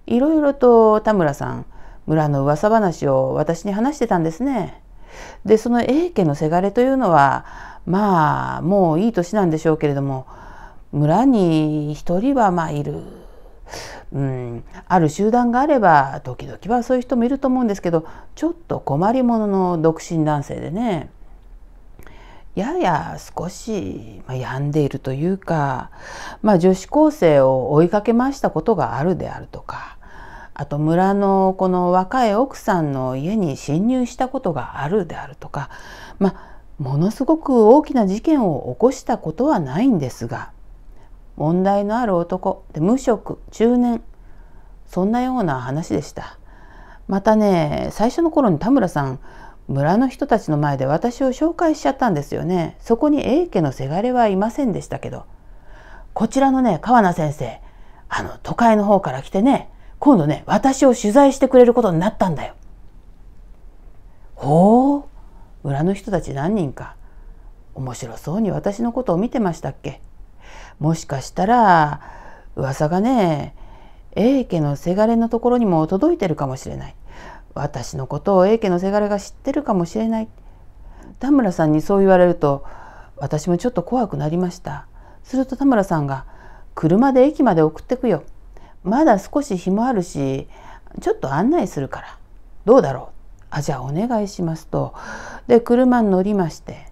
いろいろと田村さん村の噂話を私に話してたんですね。でその永家のせがれというのはまあもういい年なんでしょうけれども村に一人はまあいる。うん、ある集団があれば時々はそういう人もいると思うんですけどちょっと困りものの独身男性でねやや少し病んでいるというか、まあ、女子高生を追いかけましたことがあるであるとかあと村のこの若い奥さんの家に侵入したことがあるであるとか、まあ、ものすごく大きな事件を起こしたことはないんですが問題のある男で無職中年そんなような話でしたまたね最初の頃に田村さん村の人たちの前で私を紹介しちゃったんですよねそこに A 家のせがれはいませんでしたけどこちらのね川名先生あの都会の方から来てね今度ね私を取材してくれることになったんだよほう村の人たち何人か面白そうに私のことを見てましたっけもしかしたら噂がね A 家のせがれのところにも届いてるかもしれない私のことを A 家のせがれが知ってるかもしれない田村さんにそう言われると私もちょっと怖くなりましたすると田村さんが「車で駅まで送ってくよまだ少し日もあるしちょっと案内するからどうだろうあじゃあお願いしますと」で車に乗りまして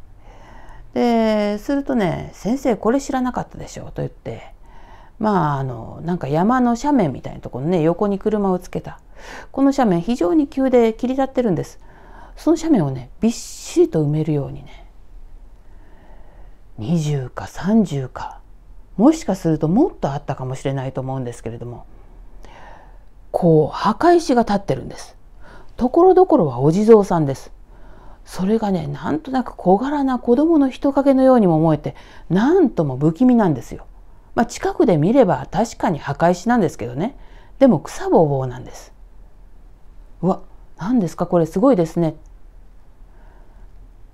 でするとね「先生これ知らなかったでしょ」と言ってまああのなんか山の斜面みたいなところね横に車をつけたこの斜面非常に急で切り立ってるんですその斜面をねびっしりと埋めるようにね20か30かもしかするともっとあったかもしれないと思うんですけれどもこう墓石が立ってるんですところどころはお地蔵さんですそれがねなんとなく小柄な子供の人影のようにも思えてなんとも不気味なんですよ。まあ、近くで見れば確かに墓石なんですけどねでも草ぼうぼうなんです。うわ何ですかこれすごいですね。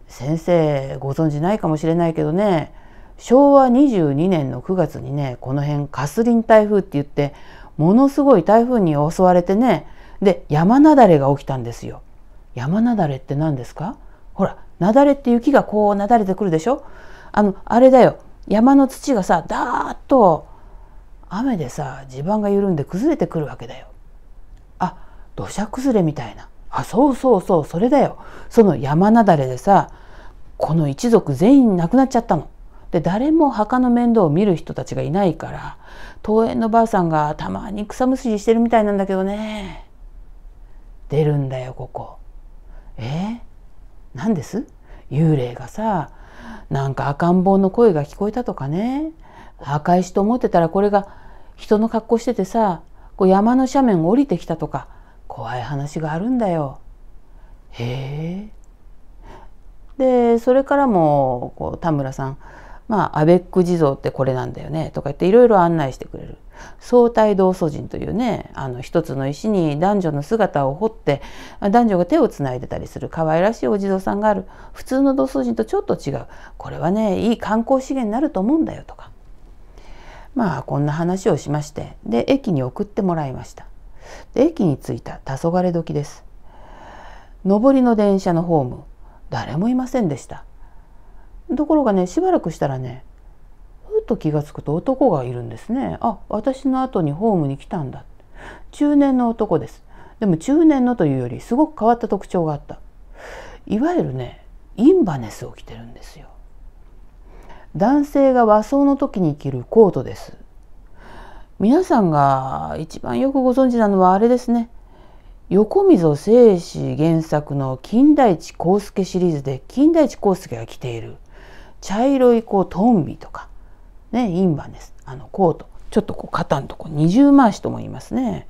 先生ご存知ないかもしれないけどね昭和22年の9月にねこの辺カスリン台風って言ってものすごい台風に襲われてねで山なだれが起きたんですよ。山なだれって何ですかほら雪崩って雪がこう雪れてくるでしょあのあれだよ山の土がさダーッと雨でさ地盤が緩んで崩れてくるわけだよ。あ土砂崩れみたいなあそうそうそうそれだよその山雪崩でさこの一族全員亡くなっちゃったの。で誰も墓の面倒を見る人たちがいないから桃園のばあさんがたまに草むしりしてるみたいなんだけどね出るんだよここ。えー何です幽霊がさなんか赤ん坊の声が聞こえたとかね赤石と思ってたらこれが人の格好しててさこう山の斜面を降りてきたとか怖い話があるんだよ。へえ。でそれからもこう田村さん「まあ、アベック地蔵ってこれなんだよね」とか言っていろいろ案内してくれる。相対同祖人というねあの一つの石に男女の姿を彫って男女が手をつないでたりする可愛らしいお地蔵さんがある普通の同祖人とちょっと違うこれはねいい観光資源になると思うんだよとかまあこんな話をしましてで駅に送ってもらいましたで駅に着いた黄昏時です上りの電車のホーム誰もいませんでしたところがねしばらくしたらねと気が付くと男がいるんですね。あ、私の後にホームに来たんだ。中年の男です。でも中年のというよりすごく変わった特徴があった。いわゆるね、インバネスを着てるんですよ。男性が和装の時に着るコートです。皆さんが一番よくご存知なのはあれですね。横溝正史原作の金田一耕助シリーズで金田一耕助が着ている茶色いこうトンビとかね、インバです。あのコート。ちょっとこう肩のとこ二重回しとも言いますね。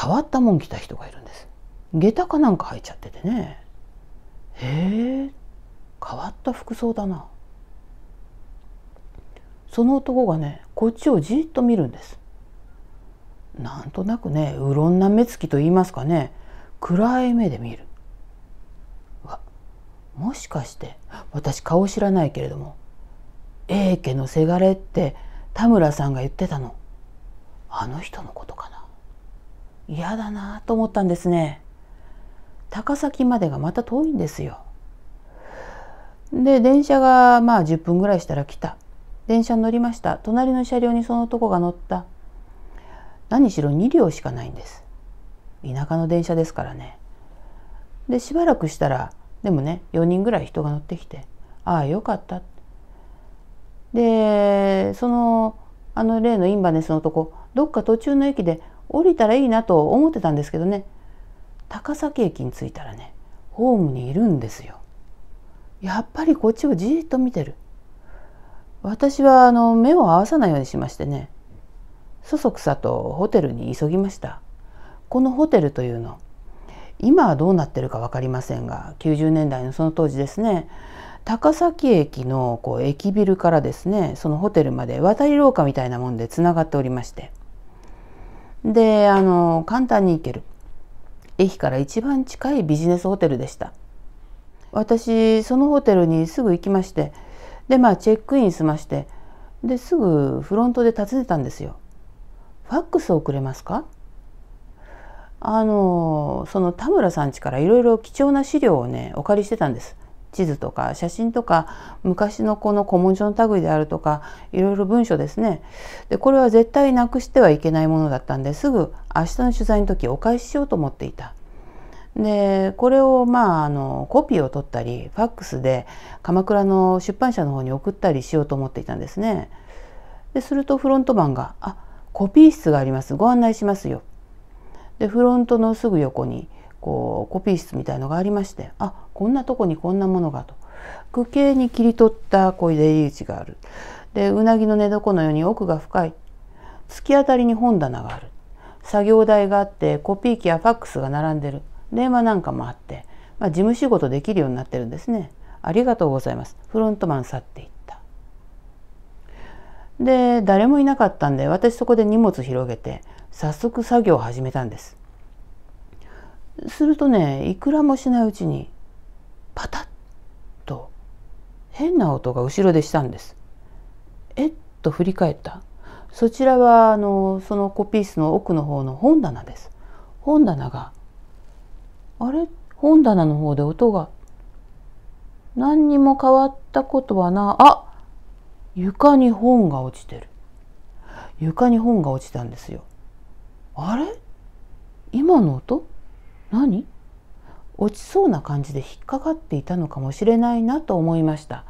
変わったもん着た人がいるんです。下駄かなんか履いちゃっててね。へえ、変わった服装だな。その男がね、こっちをじっと見るんです。なんとなくね、うろんな目つきと言いますかね、暗い目で見る。わ、もしかして、私顔知らないけれども、英家のせがれって田村さんが言ってたのあの人のことかな嫌だなと思ったんですね高崎までがまた遠いんですよで電車がまあ10分ぐらいしたら来た電車乗りました隣の車両にその男が乗った何しろ2両しかないんです田舎の電車ですからねでしばらくしたらでもね4人ぐらい人が乗ってきて「ああよかった」ってでそのあの例のインバネスのとこどっか途中の駅で降りたらいいなと思ってたんですけどね高崎駅に着いたらねホームにいるんですよ。やっぱりこっちをじっと見てる。私はあの目を合わさないようにしましてねそそくさとホテルに急ぎましたこのホテルというの今はどうなってるか分かりませんが90年代のその当時ですね高崎駅のこう駅ビルからですねそのホテルまで渡り廊下みたいなもんでつながっておりましてであの簡単に行ける駅から一番近いビジネスホテルでした私そのホテルにすぐ行きましてでまあチェックイン済ましてですぐフロントで訪ねたんですよ。ファックスをくれますかあのその田村さん家からいろいろ貴重な資料をねお借りしてたんです。地図とか写真とか昔のこの古文書の類であるとかいろいろ文書ですねでこれは絶対なくしてはいけないものだったんですぐ明日の取材の時お返ししようと思っていた。でこれをまああのコピーを取ったりファックスで鎌倉の出版社の方に送ったりしようと思っていたんですね。でするとフロントマンが「あコピー室がありますご案内しますよ」でフロントのすぐ横にこうコピー室みたいのがありまして「あこんなとこにこんなものがと区形に切り取った小出入り口があるでうなぎの寝床のように奥が深い突き当たりに本棚がある作業台があってコピー機やファックスが並んでる電話なんかもあって、まあ、事務仕事できるようになってるんですねありがとうございますフロントマン去っていったで誰もいなかったんで私そこで荷物広げて早速作業を始めたんですするとねいくらもしないうちにパタッと変な音が後ろでしたんです。えっと振り返ったそちらはあのそのコピースの奥の方の本棚です。本棚があれ本棚の方で音が何にも変わったことはなあ床に本が落ちてる床に本が落ちたんですよ。あれ今の音何落ちそうな感じで引っかかっていたのかもしれないなと思いました。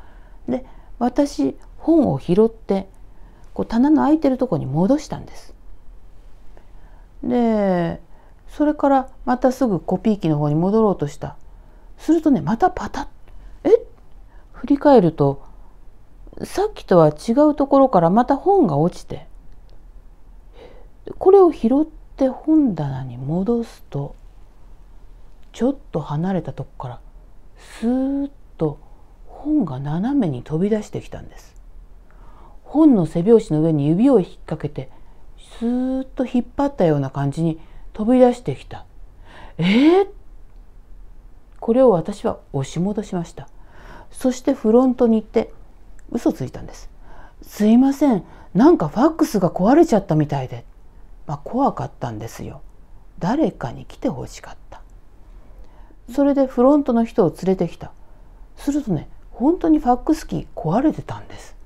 で私本を拾ってこう棚の空いてるところに戻したんです。でそれからまたすぐコピー機の方に戻ろうとしたするとねまたパタッえ振り返るとさっきとは違うところからまた本が落ちてこれを拾って本棚に戻すとちょっと離れたとこからスーッと本が斜めに飛び出してきたんです本の背表紙の上に指を引っ掛けてスーッと引っ張ったような感じに飛び出してきたえー、これを私は押し戻しましたそしてフロントに行って嘘ついたんですすいませんなんかファックスが壊れちゃったみたいでまあ怖かったんですよ誰かに来てほしかったそれでフロントの人を連れてきたするとね本当にファックスー壊れてたんです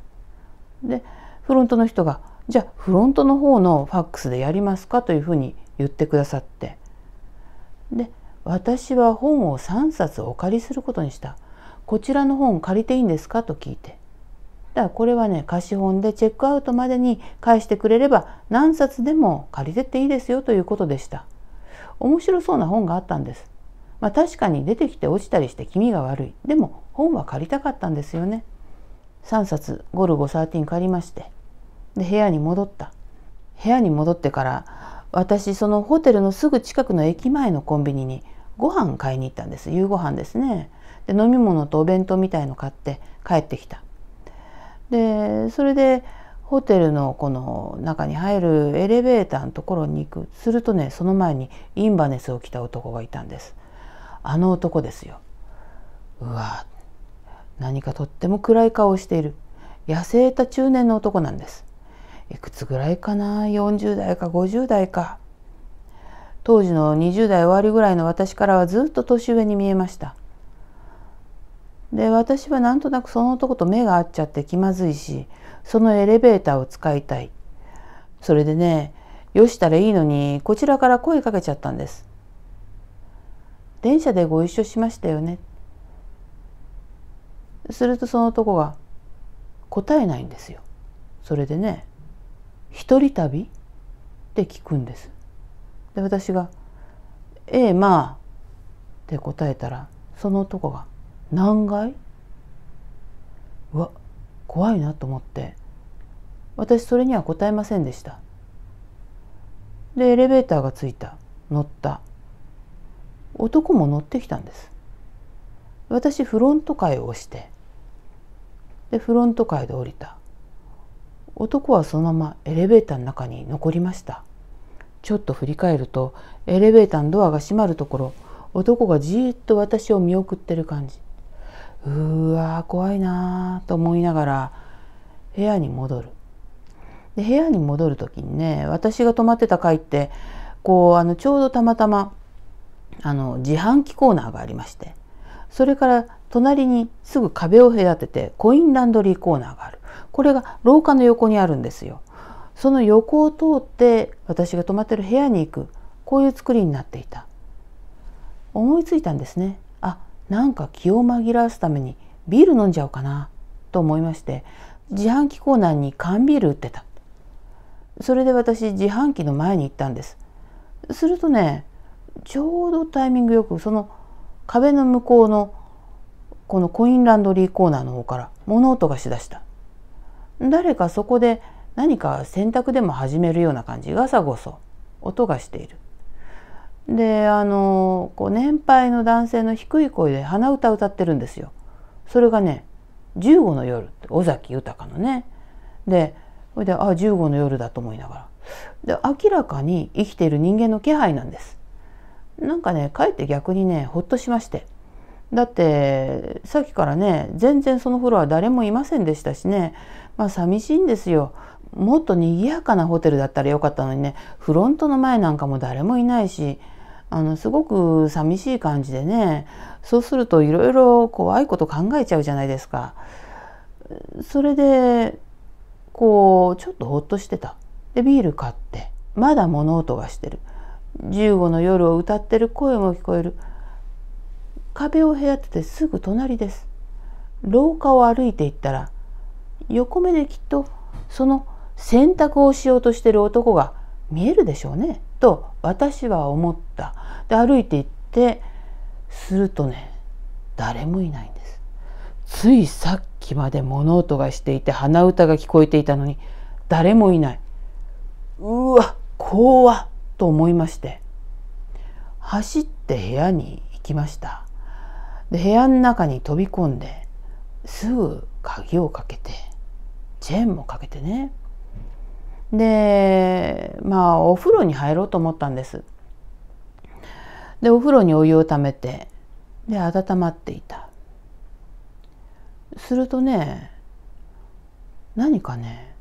でフロントの人が「じゃあフロントの方のファックスでやりますか」というふうに言ってくださってで私は本を3冊お借りすることにしたこちらの本借りていいんですかと聞いてだからこれはね貸本でチェックアウトまでに返してくれれば何冊でも借りてっていいですよということでした面白そうな本があったんですまあ、確かに出てきて落ちたりして気味が悪いでも本は借りたかったんですよね3冊「ゴルゴ13」借りましてで部屋に戻った部屋に戻ってから私そのホテルのすぐ近くの駅前のコンビニにご飯買いに行ったんです夕ご飯ですねで飲み物とお弁当みたいの買って帰ってきたでそれでホテルのこの中に入るエレベーターのところに行くするとねその前にインバネスを着た男がいたんですあの男ですよ。うわ何かとっても暗い顔をしている痩せた中年の男なんです。いくつぐらいかな40代か50代か。当時の20代終わりぐらいの私からはずっと年上に見えました。で私はなんとなくその男と目が合っちゃって気まずいしそのエレベーターを使いたいそれでねよしたらいいのにこちらから声かけちゃったんです電車でご一緒しましたよね。するとその男が答えないんですよ。それでね「一人旅?」って聞くんです。で私が「ええまあ」って答えたらその男が「何階?」うわ怖いなと思って私それには答えませんでした。でエレベーターがついた乗った男も乗ってきたんです私フロント階を押してでフロント階で降りた男はそのままエレベーターの中に残りましたちょっと振り返るとエレベーターのドアが閉まるところ男がじっと私を見送ってる感じうわ怖いなーと思いながら部屋に戻るで部屋に戻る時にね私が泊まってた階ってこうあのちょうどたまたまあの自販機コーナーがありましてそれから隣にすぐ壁を隔ててコインランドリーコーナーがあるこれが廊下の横にあるんですよその横を通って私が泊まってる部屋に行くこういう作りになっていた思いついたんですねあなんか気を紛らわすためにビール飲んじゃおうかなと思いまして自販機コーナーに缶ビール売ってたそれで私自販機の前に行ったんですするとねちょうどタイミングよくその壁の向こうのこのコインランドリーコーナーの方から物音がしだした誰かそこで何か洗濯でも始めるような感じがさごそ音がしているであのこう年配の男性の低い声で鼻歌歌ってるんですよそれがね15の夜って尾崎豊のねでそれであ15の夜だと思いながらで明らかに生きている人間の気配なんですなんかね、かえって逆にね、ほっとしまして。だって、さっきからね、全然そのフロア誰もいませんでしたしね、まあ寂しいんですよ。もっと賑やかなホテルだったらよかったのにね、フロントの前なんかも誰もいないし、あの、すごく寂しい感じでね、そうするといろいろ怖いこと考えちゃうじゃないですか。それで、こう、ちょっとほっとしてた。で、ビール買って、まだ物音がしてる。15の夜を歌ってる声も聞こえる壁を隔ててすぐ隣です廊下を歩いていったら横目できっとその洗濯をしようとしてる男が見えるでしょうねと私は思ったで歩いていってするとね誰もいないんですついさっきまで物音がしていて鼻歌が聞こえていたのに誰もいないうわ怖と思いまして走って部屋に行きましたで部屋の中に飛び込んですぐ鍵をかけてチェーンもかけてねでまあお風呂に入ろうと思ったんですでお風呂にお湯をためてで温まっていたするとね何かね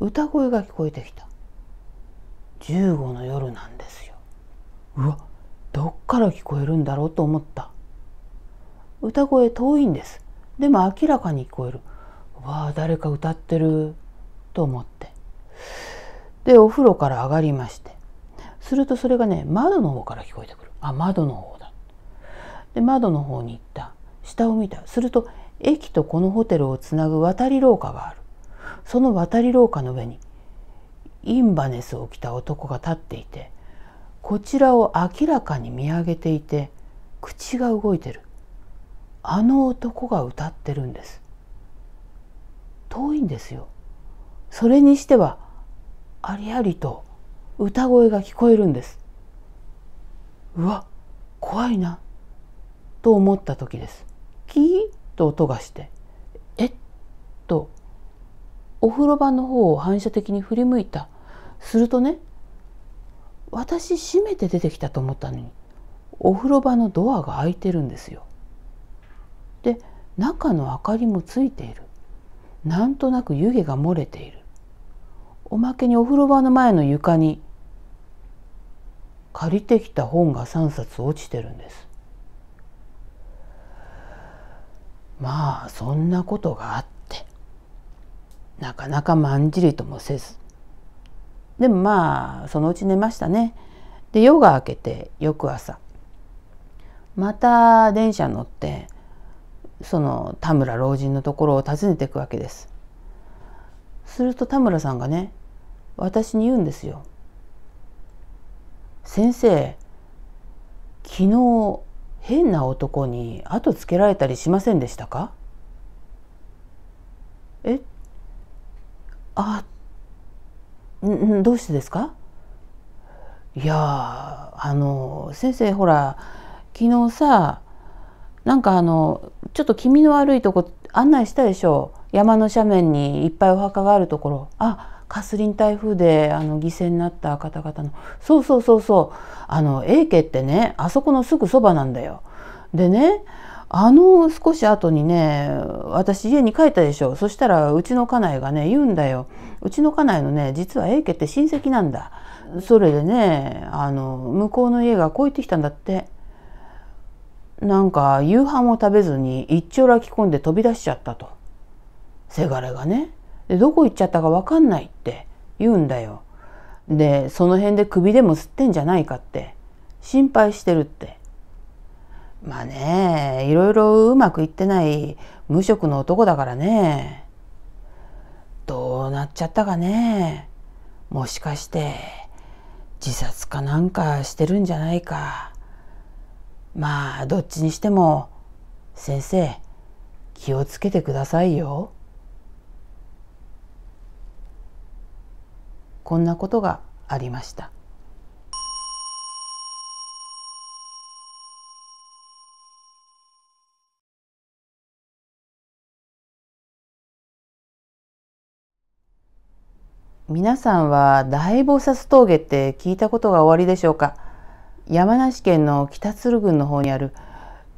歌声が聞こえてきた15の夜なんですようわどっから聞こえるんだろうと思った歌声遠いんですでも明らかに聞こえるわあ誰か歌ってると思ってでお風呂から上がりましてするとそれがね窓の方から聞こえてくるあ窓の方だで窓の方に行った下を見たすると駅とこのホテルをつなぐ渡り廊下があるその渡り廊下の上にインバネスを着た男が立っていてこちらを明らかに見上げていて口が動いてるあの男が歌ってるんです遠いんですよそれにしてはありありと歌声が聞こえるんですうわ怖いなと思った時ですキーッと音がしてえっとお風呂場の方を反射的に振り向いたするとね私閉めて出てきたと思ったのにお風呂場のドアが開いてるんですよ。で中の明かりもついているなんとなく湯気が漏れているおまけにお風呂場の前の床に借りてきた本が3冊落ちてるんですまあそんなことがあってなかなかまんじりともせずでもまあそのうち寝ましたねで夜が明けて翌朝また電車乗ってその田村老人のところを訪ねていくわけですすると田村さんがね私に言うんですよ先生昨日変な男に後つけられたりしませんでしたかえあんどうしてですかいやあの先生ほら昨日さなんかあのちょっと気味の悪いとこ案内したでしょ山の斜面にいっぱいお墓があるところあカスリン台風であの犠牲になった方々のそうそうそうそうあの A 家ってねあそこのすぐそばなんだよ。でねあの少し後にね私家に帰ったでしょそしたらうちの家内がね言うんだようちの家内のね実は英家って親戚なんだそれでねあの向こうの家がこう言ってきたんだってなんか夕飯も食べずに一丁らき込んで飛び出しちゃったとせがれがねでどこ行っちゃったか分かんないって言うんだよでその辺で首でも吸ってんじゃないかって心配してるってまあねいろいろうまくいってない無職の男だからねどうなっちゃったかねもしかして自殺かなんかしてるんじゃないかまあどっちにしても先生気をつけてくださいよこんなことがありました。皆さんは大菩薩峠って聞いたことがおありでしょうか山梨県の北鶴郡の方にある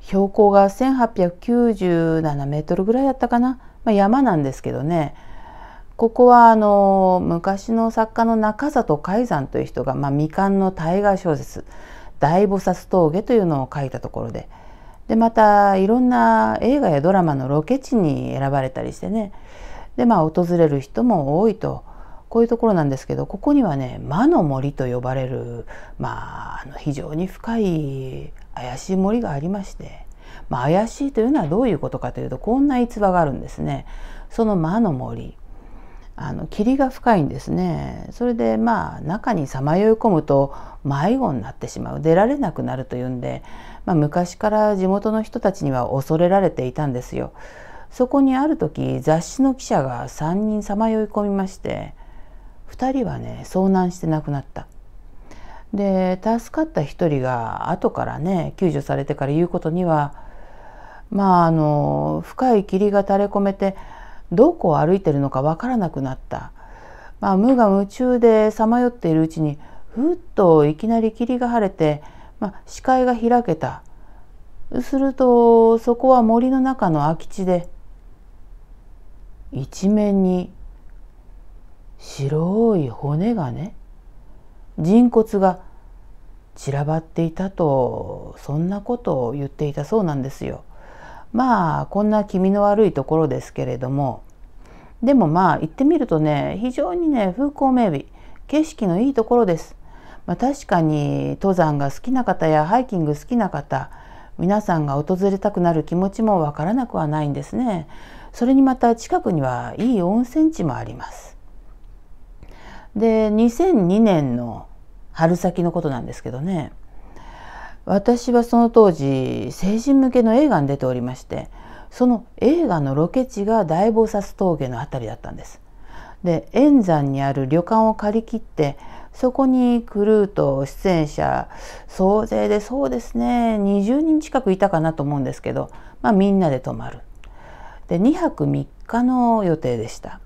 標高が1897メートルぐらいだったかな、まあ、山なんですけどねここはあの昔の作家の中里海山という人が、まあ、未完の大河小説「大菩薩峠」というのを書いたところででまたいろんな映画やドラマのロケ地に選ばれたりしてねでまあ訪れる人も多いと。こういうところなんですけどここにはね魔の森と呼ばれる、まあ、あの非常に深い怪しい森がありまして、まあ、怪しいというのはどういうことかというとこんな逸話があるんですね。その魔の森あの霧が深いんですねそれでまあ中にさまよい込むと迷子になってしまう出られなくなるというんで、まあ、昔から地元の人たちには恐れられていたんですよ。そこにある時雑誌の記者が3人さまよい込みまして2人はね遭難して亡くなったで助かった1人が後からね救助されてから言うことにはまああの深い霧が垂れ込めてどこを歩いてるのか分からなくなった、まあ、無我夢中でさまよっているうちにふっといきなり霧が晴れて、まあ、視界が開けたするとそこは森の中の空き地で一面に白い骨がね人骨が散らばっていたとそんなことを言っていたそうなんですよ。まあこんな気味の悪いところですけれどもでもまあ行ってみるとね非常にね風光明媚景色のいいところです。まあ、確かに登山が好きな方やハイキング好きな方皆さんが訪れたくなる気持ちもわからなくはないんですね。それにまた近くにはいい温泉地もあります。で2002年の春先のことなんですけどね私はその当時成人向けの映画に出ておりましてその映画のロケ地が大菩薩峠の辺りだったんです。で円山にある旅館を借り切ってそこにクルーと出演者総勢でそうですね20人近くいたかなと思うんですけど、まあ、みんなで泊まるで2泊3日の予定でした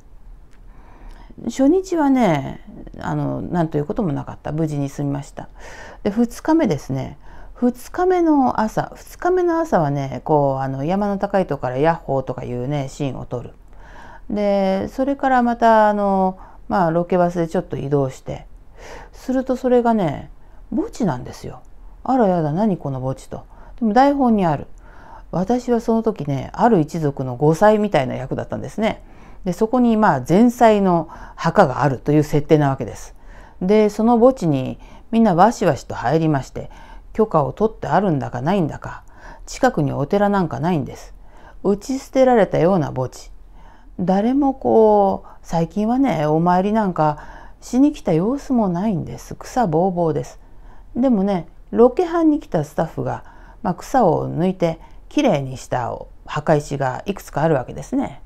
初日はねあのなんということもなかった無事に済みましたで2日目ですね2日目の朝2日目の朝はねこうあの山の高いとこからヤッホーとかいうねシーンを撮るでそれからまたあの、まあ、ロケバスでちょっと移動してするとそれがね墓地なんですよあらやだ何この墓地とでも台本にある私はその時ねある一族の5歳みたいな役だったんですね。でそこにまあ前妻の墓があるという設定なわけです。でその墓地にみんなわしわしと入りまして許可を取ってあるんだかないんだか近くにお寺なんかないんです。打ち捨てられたような墓地誰もこう最近はねお参りなんかしに来た様子もないんです草ぼうぼうですでもねロケ班に来たスタッフが、まあ、草を抜いてきれいにした墓石がいくつかあるわけですね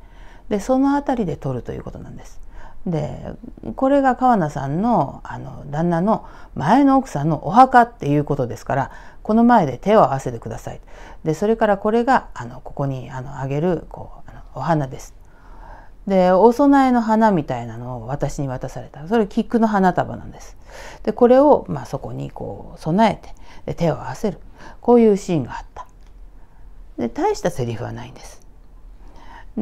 でその辺りで取るということなんです。でこれが川名さんのあの旦那の前の奥さんのお墓っていうことですからこの前で手を合わせてくださいでそれからこれがあのここにあのあげるこうあのお花ですでお供えの花みたいなのを私に渡されたそれ菊の花束なんですでこれを、まあ、そこにこう備えてで手を合わせるこういうシーンがあったで大したセリフはないんです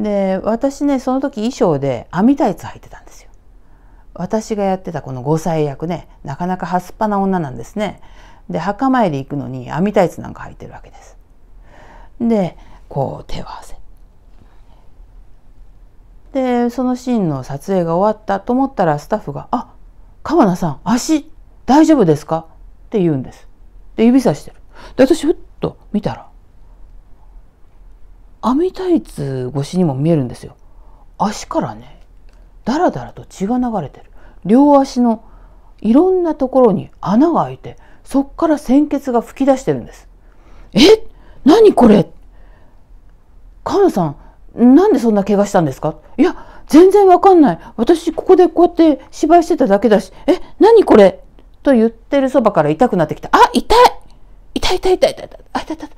で私ねその時衣装で網タイツ履いてたんですよ私がやってたこの5歳役ねなかなかはすっぱな女なんですねで墓参り行くのに網タイツなんか履いてるわけですでこう手を合わせでそのシーンの撮影が終わったと思ったらスタッフが「あ川名さん足大丈夫ですか?」って言うんですで指さしてるで私ふっと見たら網ミタイツ越しにも見えるんですよ足からねだらだらと血が流れてる両足のいろんなところに穴が開いてそっから鮮血が噴き出してるんですえ何これカンさんなんでそんな怪我したんですかいや全然わかんない私ここでこうやって芝居してただけだしえ何これと言ってるそばから痛くなってきたあ痛い痛い痛い痛い痛い痛い痛い痛い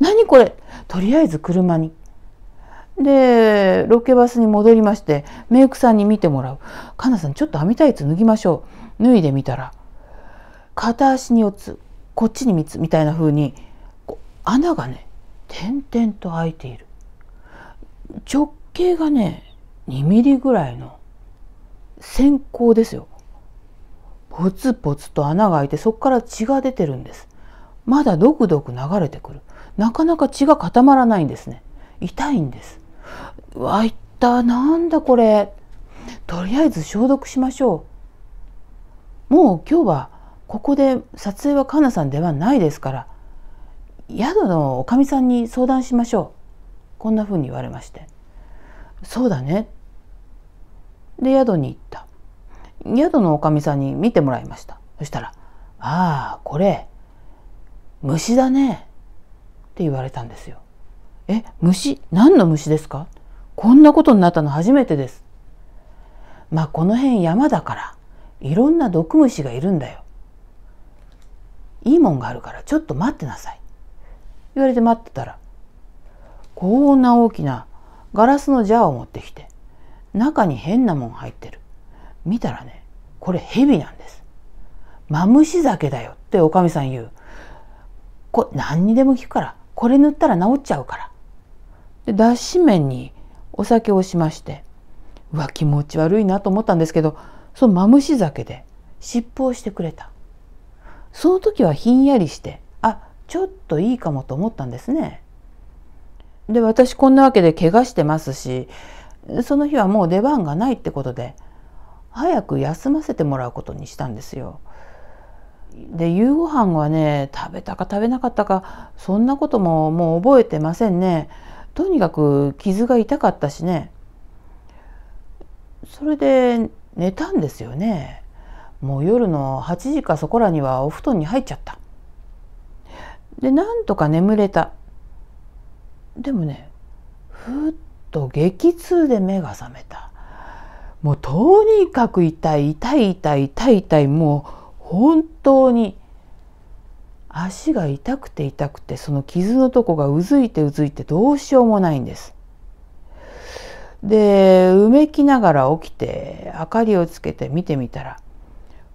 何これとりあえず車に。で、ロケバスに戻りまして、メイクさんに見てもらう。かなさん、ちょっと網タイツ脱ぎましょう。脱いでみたら、片足に4つ、こっちに3つみたいな風に、穴がね、点々と開いている。直径がね、2ミリぐらいの線香ですよ。ポツポツと穴が開いてそこから血が出てるんですまだドクドク流れてくるなかなか血が固まらないんですね痛いんですわいったなんだこれとりあえず消毒しましょうもう今日はここで撮影はカナさんではないですから宿のおかみさんに相談しましょうこんな風に言われましてそうだねで宿に行った宿のおかみさんに見てもらいましたそしたら「ああこれ虫だね。って言われたんですよ。え、虫何の虫ですかこんなことになったの初めてです。まあこの辺山だからいろんな毒虫がいるんだよ。いいもんがあるからちょっと待ってなさい。言われて待ってたらこんな大きなガラスのジャーを持ってきて中に変なもん入ってる。見たらねこれ蛇なんです。マムシ酒だよっておかみさん言う。こ何にでも効くからこれ塗ったら治っちゃうからで脱脂麺にお酒をしましてうわ気持ち悪いなと思ったんですけどそのマムシ酒で湿布をしてくれたその時はひんやりしてあちょっといいかもと思ったんですねで私こんなわけで怪我してますしその日はもう出番がないってことで早く休ませてもらうことにしたんですよで夕ご飯はね食べたか食べなかったかそんなことももう覚えてませんねとにかく傷が痛かったしねそれで寝たんですよねもう夜の8時かそこらにはお布団に入っちゃったでなんとか眠れたでもねふっと激痛で目が覚めたもうとにかく痛い痛い痛い痛い痛いもう本当に足が痛くて痛くてその傷のとこがうずいてうずいてどうしようもないんです。でうめきながら起きて明かりをつけて見てみたら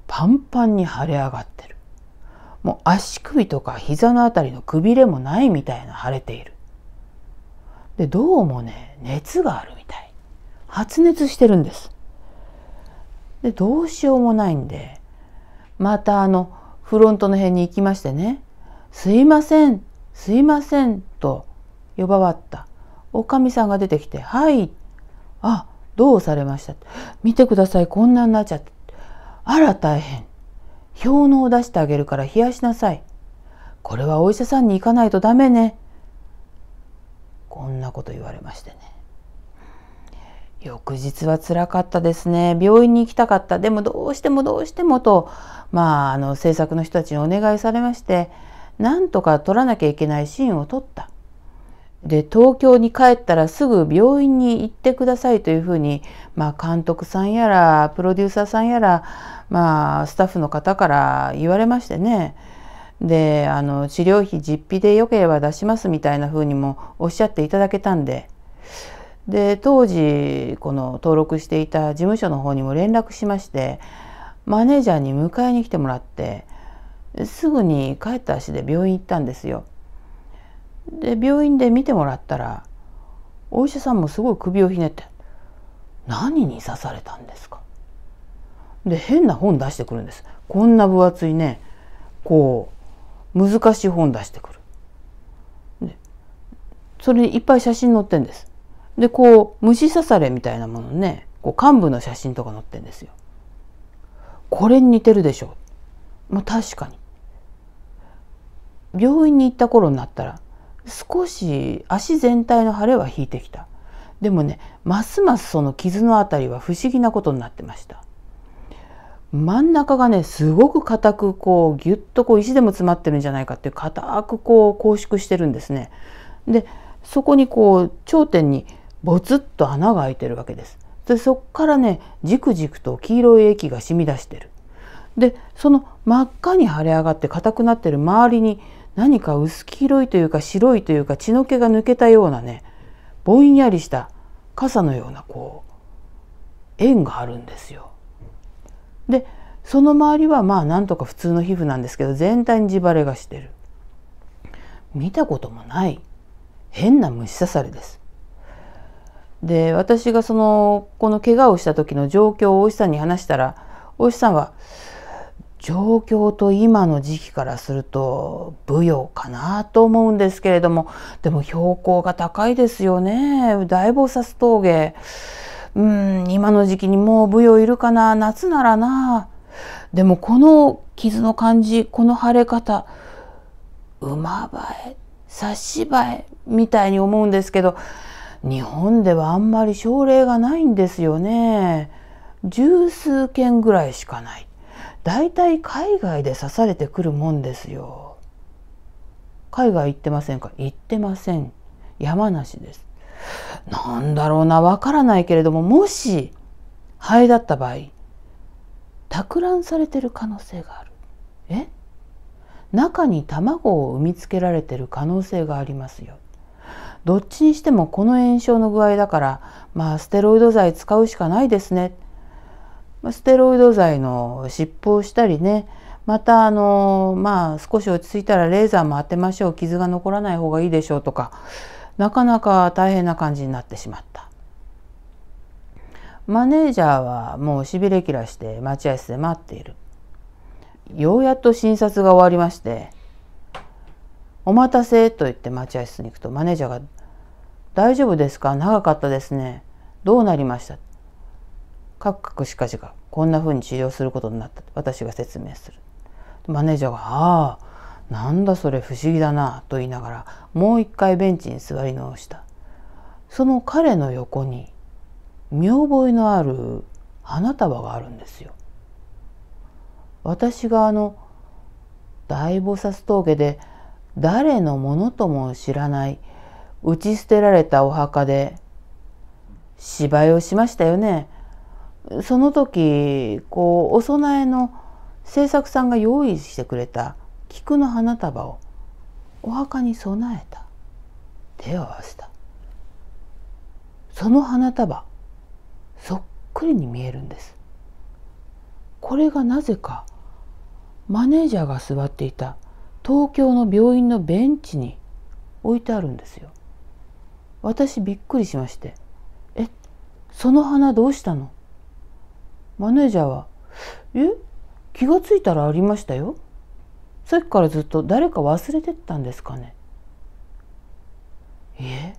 パンパンに腫れ上がってる。もう足首とか膝のあたりのくびれもないみたいな腫れている。でどうもね熱があるみたい。発熱してるんです。でどうしようもないんでまたあのフロントの辺に行きましてね「すいませんすいません」と呼ばわったおかみさんが出てきて「はい」あ「どうされました」「見てくださいこんなになっちゃって」「あら大変」「氷のを出してあげるから冷やしなさい」「これはお医者さんに行かないとダメね」こんなこと言われましてね翌日はつらかったですね病院に行きたかったでもどうしてもどうしてもとまあ、あの制作の人たちにお願いされましてなんとか撮らなきゃいけないシーンを撮った。で東京に帰ったらすぐ病院に行ってくださいというふうに、まあ、監督さんやらプロデューサーさんやら、まあ、スタッフの方から言われましてねであの治療費実費でよければ出しますみたいなふうにもおっしゃっていただけたんでで当時この登録していた事務所の方にも連絡しましてマネージャーに迎えに来てもらってすぐに帰った足で病院行ったんですよ。で病院で見てもらったらお医者さんもすごい首をひねって「何に刺されたんですか?」で変な本出してくるんです。こんな分厚いねこう難しい本出してくる。でそれにいっぱい写真載ってんです。でこう虫刺されみたいなものねこう幹部の写真とか載ってんですよ。これに似てるでしょう。まあ、確かに。病院に行った頃になったら少し足全体の腫れは引いてきた。でもねますますその傷の辺りは不思議なことになってました。真ん中がねすごく硬くこうギュッとこう石でも詰まってるんじゃないかって硬くこう拘縮してるんですね。でそこにこう頂点にボツッと穴が開いてるわけです。でそこからねじくじくと黄色い液が染み出してる。でその真っ赤に腫れ上がって硬くなってる周りに何か薄黄色いというか白いというか血の気が抜けたようなねぼんやりした傘のようなこう円があるんですよ。でその周りはまあなんとか普通の皮膚なんですけど全体に地バレがしてる見たこともない変な虫刺されですで私がそのこの怪我をした時の状況をお医師さんに話したらお医師さんは状況と今の時期からすると舞踊かなと思うんですけれどもでも標高が高いですよね大菩薩峠うん今の時期にもう舞踊いるかな夏ならなでもこの傷の感じこの腫れ方馬映え差し映えみたいに思うんですけど日本ではあんまり症例がないんですよね。十数件ぐらいしかない。だいたい海外で刺されてくるもんですよ。海外行ってませんか行ってません。山梨です。なんだろうな、わからないけれども、もし、肺だった場合、托卵されてる可能性がある。え中に卵を産みつけられてる可能性がありますよ。どっちにしてもこの炎症の具合だからまあステロイド剤使うしかないですね。ステロイド剤の湿布をしたりねまたあのまあ少し落ち着いたらレーザーも当てましょう傷が残らない方がいいでしょうとかなかなか大変な感じになってしまった。マネージャーはもうしびれ切らして待合室で待っている。ようやっと診察が終わりまして「お待たせ」と言って待合室に行くとマネージャーが大丈夫ですか長かったですね。どうなりましたカクカクしかじか。こんな風に治療することになった。私が説明する。マネージャーが、ああ、なんだそれ不思議だな、と言いながら、もう一回ベンチに座り直した。その彼の横に、見覚えのある花束があるんですよ。私があの、大菩薩峠で、誰のものとも知らない打ち捨てられたお墓で芝居をしましたよね。その時こうお供えの制作さんが用意してくれた菊の花束をお墓に備えた手を合わせたその花束そっくりに見えるんですこれがなぜかマネージャーが座っていた東京の病院のベンチに置いてあるんですよ私びっくりしまして「えその花どうしたの?」マネージャーは「え気が付いたらありましたよ」さっきからずっと誰か忘れてったんですかねいえ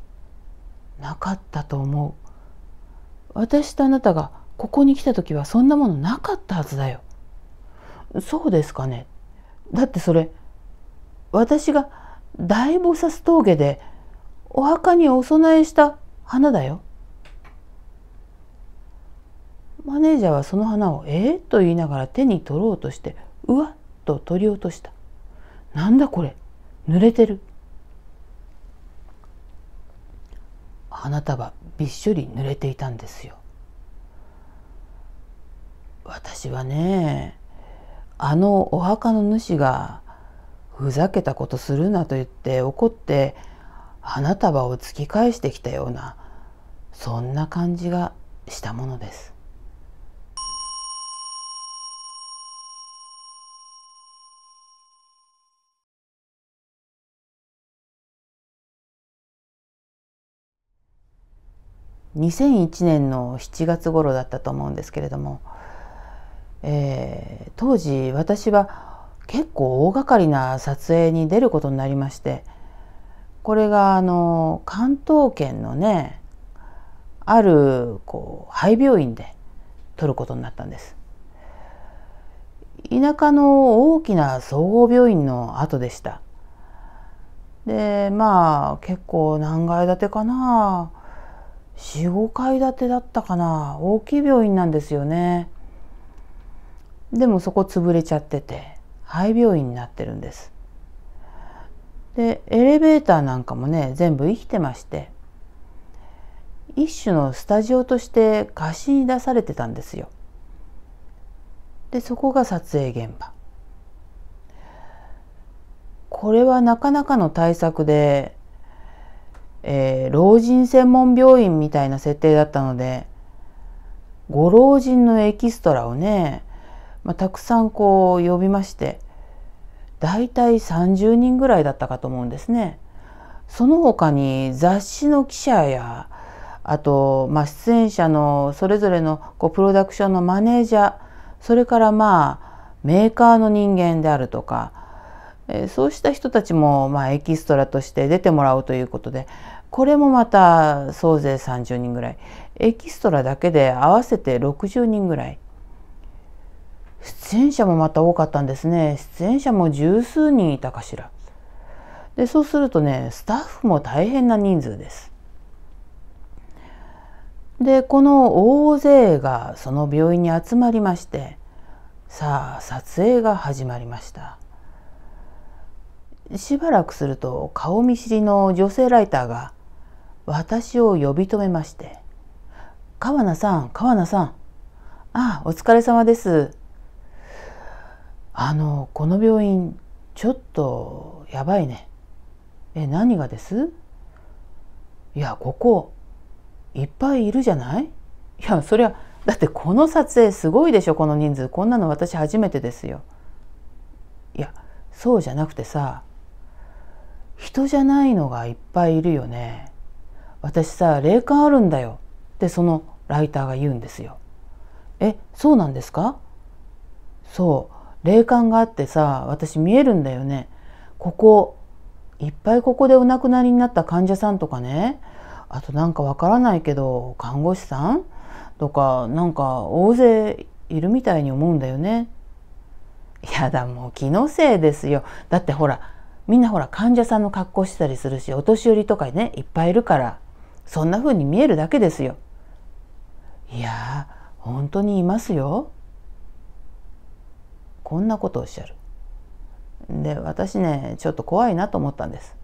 なかったと思う私とあなたがここに来た時はそんなものなかったはずだよそうですかねだってそれ私が大菩薩峠でお墓にお供えした花だよ。マネージャーはその花を「えー、と言いながら手に取ろうとしてうわっと取り落とした。なんだこれ濡れてる。花束びっしょり濡れていたんですよ。私はねあのお墓の主がふざけたことするなと言って怒って花束を突き返してきたようなそんな感じがしたものです。2001年の7月頃だったと思うんですけれども、えー、当時私は結構大掛かりな撮影に出ることになりましてこれがあの関東圏のねあるこう廃病院で取ることになったんです田舎の大きな総合病院の後でしたでまあ結構何階建てかな45階建てだったかな大きい病院なんですよねでもそこ潰れちゃってて廃病院になってるんですでエレベーターなんかもね全部生きてまして一種のスタジオとして貸しに出されてたんですよ。でそこが撮影現場。これはなかなかの対策で、えー、老人専門病院みたいな設定だったのでご老人のエキストラをね、まあ、たくさんこう呼びまして大体30人ぐらいだったかと思うんですね。その他に雑誌の記者やあと、まあ、出演者のそれぞれのこうプロダクションのマネージャーそれからまあメーカーの人間であるとか、えそうした人たちも、まあ、エキストラとして出てもらうということでこれもまた総勢30人ぐらいエキストラだけで合わせて60人ぐらい出演者もまた多かったんですね出演者も十数人いたかしらでそうするとねスタッフも大変な人数ですでこの大勢がその病院に集まりましてさあ撮影が始まりましたしばらくすると顔見知りの女性ライターが私を呼び止めまして「川名さん川名さんああお疲れ様ですあのこの病院ちょっとやばいねえ何がですいやここいっぱいいるじゃないいやそりゃだってこの撮影すごいでしょこの人数こんなの私初めてですよいやそうじゃなくてさ人じゃないのがいっぱいいるよね私さ霊感あるんだよってそのライターが言うんですよえそうなんですかそう霊感があってさ私見えるんだよねここいっぱいここでお亡くなりになった患者さんとかねあとなんかわからないけど看護師さんとかなんか大勢いるみたいに思うんだよね。やだもう気のせいですよ。だってほらみんなほら患者さんの格好したりするしお年寄りとかねいっぱいいるからそんな風に見えるだけですよ。いや本当にいますよ。こんなことをおっしゃる。で私ねちょっと怖いなと思ったんです。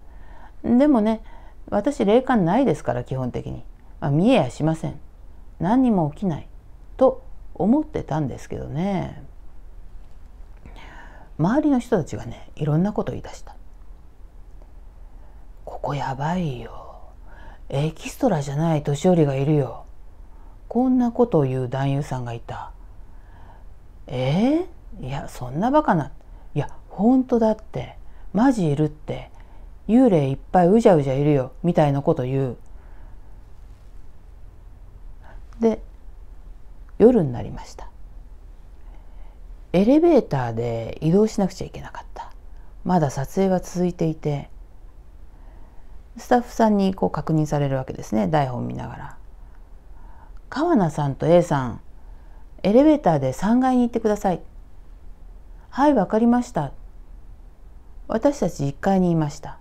でもね私霊感ないですから基本的に、まあ、見えやしません何にも起きないと思ってたんですけどね周りの人たちがねいろんなこと言い出した「ここやばいよエキストラじゃない年寄りがいるよ」こんなことを言う男優さんがいた。えー、いやそんなバカないや本当だってマジいるって幽霊いっぱいうじゃうじゃいるよみたいなこと言うで夜になりましたエレベーターで移動しなくちゃいけなかったまだ撮影は続いていてスタッフさんにこう確認されるわけですね台本見ながら川名さんと A さんエレベーターで3階に行ってくださいはいわかりました私たち1階にいました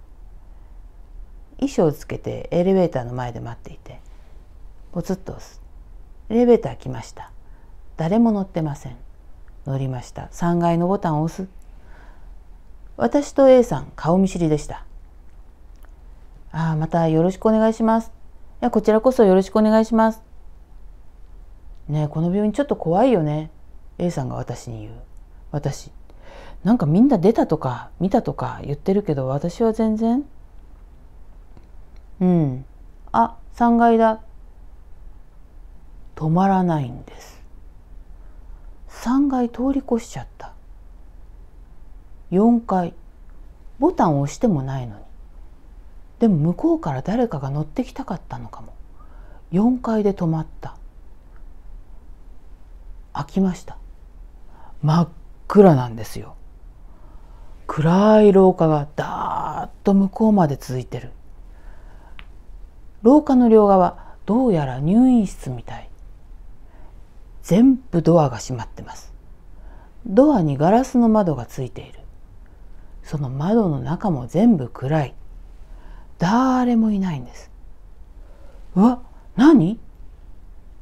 衣装をつけてエレベーターの前で待っていてポツッと押すエレベーター来ました誰も乗ってません乗りました3階のボタンを押す私と A さん顔見知りでしたああまたよろしくお願いしますいやこちらこそよろしくお願いしますねこの病院ちょっと怖いよね A さんが私に言う私なんかみんな出たとか見たとか言ってるけど私は全然うんあ3階だ止まらないんです3階通り越しちゃった4階ボタンを押してもないのにでも向こうから誰かが乗ってきたかったのかも4階で止まった開きました真っ暗なんですよ暗い廊下がだーっと向こうまで続いてる廊下の両側どうやら入院室みたい全部ドアが閉まってますドアにガラスの窓がついているその窓の中も全部暗い誰もいないんですうわ何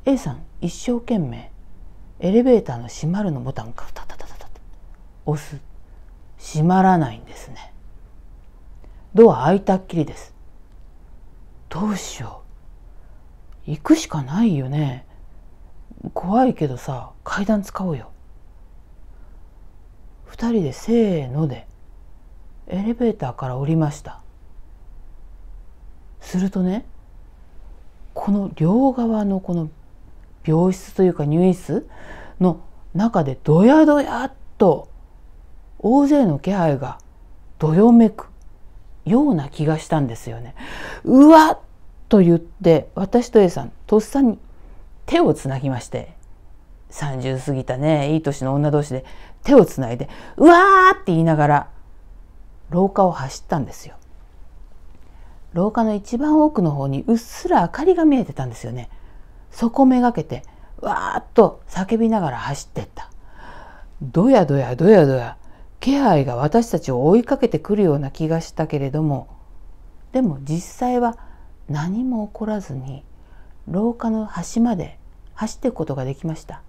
?A さん一生懸命エレベーターの閉まるのボタンをタタタタタ押す閉まらないんですねドア開いたっきりですどうしよう行くしかないよね怖いけどさ階段使おうよ2人でせーのでエレベーターから降りましたするとねこの両側のこの病室というか入院室の中でドヤドヤっと大勢の気配がどよめくような気がしたんですよね。うわっと言って私と A さんとっさに手をつなぎまして30過ぎたねいい年の女同士で手をつないでうわーって言いながら廊下を走ったんですよ。廊下の一番奥の方にうっすら明かりが見えてたんですよね。そこめがけてわーっと叫びながら走ってった。どやどやどやどや気配が私たちを追いかけてくるような気がしたけれどもでも実際は何も起こらずに廊下の端まで走っていくことができました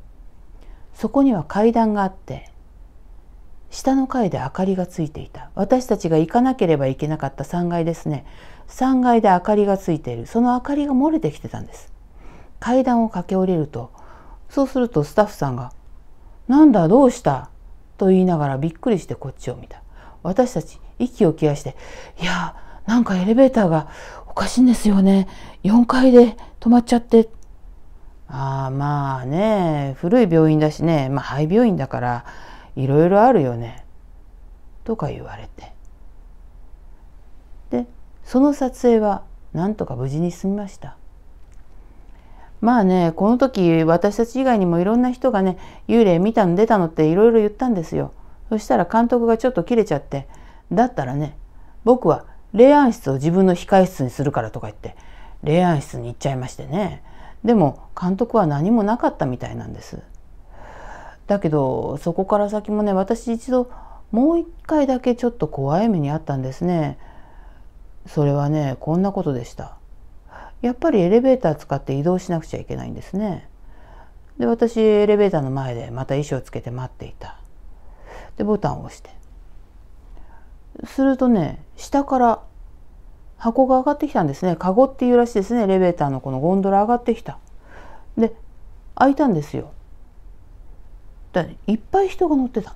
そこには階段があって下の階で明かりがついていた私たちが行かなければいけなかった3階ですね3階で明かりがついているその明かりが漏れてきてたんです階段を駆け下りるとそうするとスタッフさんが「なんだどうしたと言いながらびっくりしてこっちを見た。私たち息を切らして、いやなんかエレベーターがおかしいんですよね。4階で止まっちゃって。ああ、まあね、古い病院だしね、まあ廃病院だから、いろいろあるよね。とか言われて。で、その撮影はなんとか無事に済みました。まあねこの時私たち以外にもいろんな人がね幽霊見たの出たのっていろいろ言ったんですよそしたら監督がちょっと切れちゃってだったらね僕は霊安室を自分の控え室にするからとか言って霊安室に行っちゃいましてねでも監督は何もなかったみたいなんですだけどそこから先もね私一度もう一回だけちょっと怖い目にあったんですねそれはねこんなことでしたやっぱりエレベーター使って移動しなくちゃいけないんですね。で私エレベーターの前でまた衣装つけて待っていた。でボタンを押して。するとね下から箱が上がってきたんですね。カゴっていうらしいですねエレベーターのこのゴンドラ上がってきた。で開いたんですよ。だいっぱい人が乗ってた。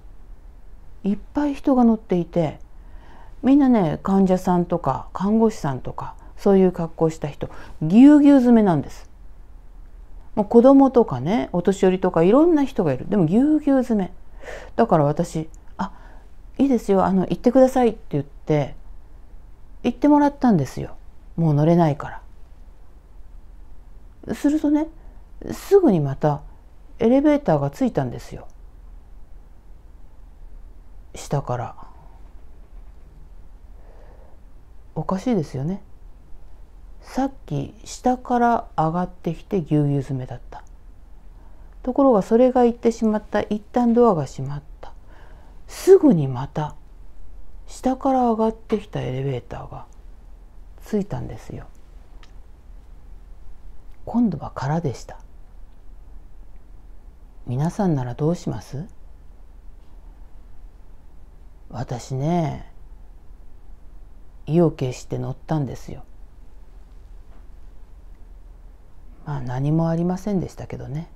いっぱい人が乗っていてみんなね患者さんとか看護師さんとかそういう格好した人ぎゅうぎゅう詰めなんです。もう子供とかねお年寄りとかいろんな人がいるでもぎゅうぎゅう詰めだから私「あいいですよあの行ってください」って言って行ってもらったんですよもう乗れないから。するとねすぐにまたエレベーターがついたんですよ下から。おかしいですよね。さっき下から上がってきてぎゅうぎゅう詰めだったところがそれが行ってしまった一旦ドアが閉まったすぐにまた下から上がってきたエレベーターがついたんですよ今度は空でした皆さんならどうします私ね意を決して乗ったんですよまあ何もありませんでしたけどね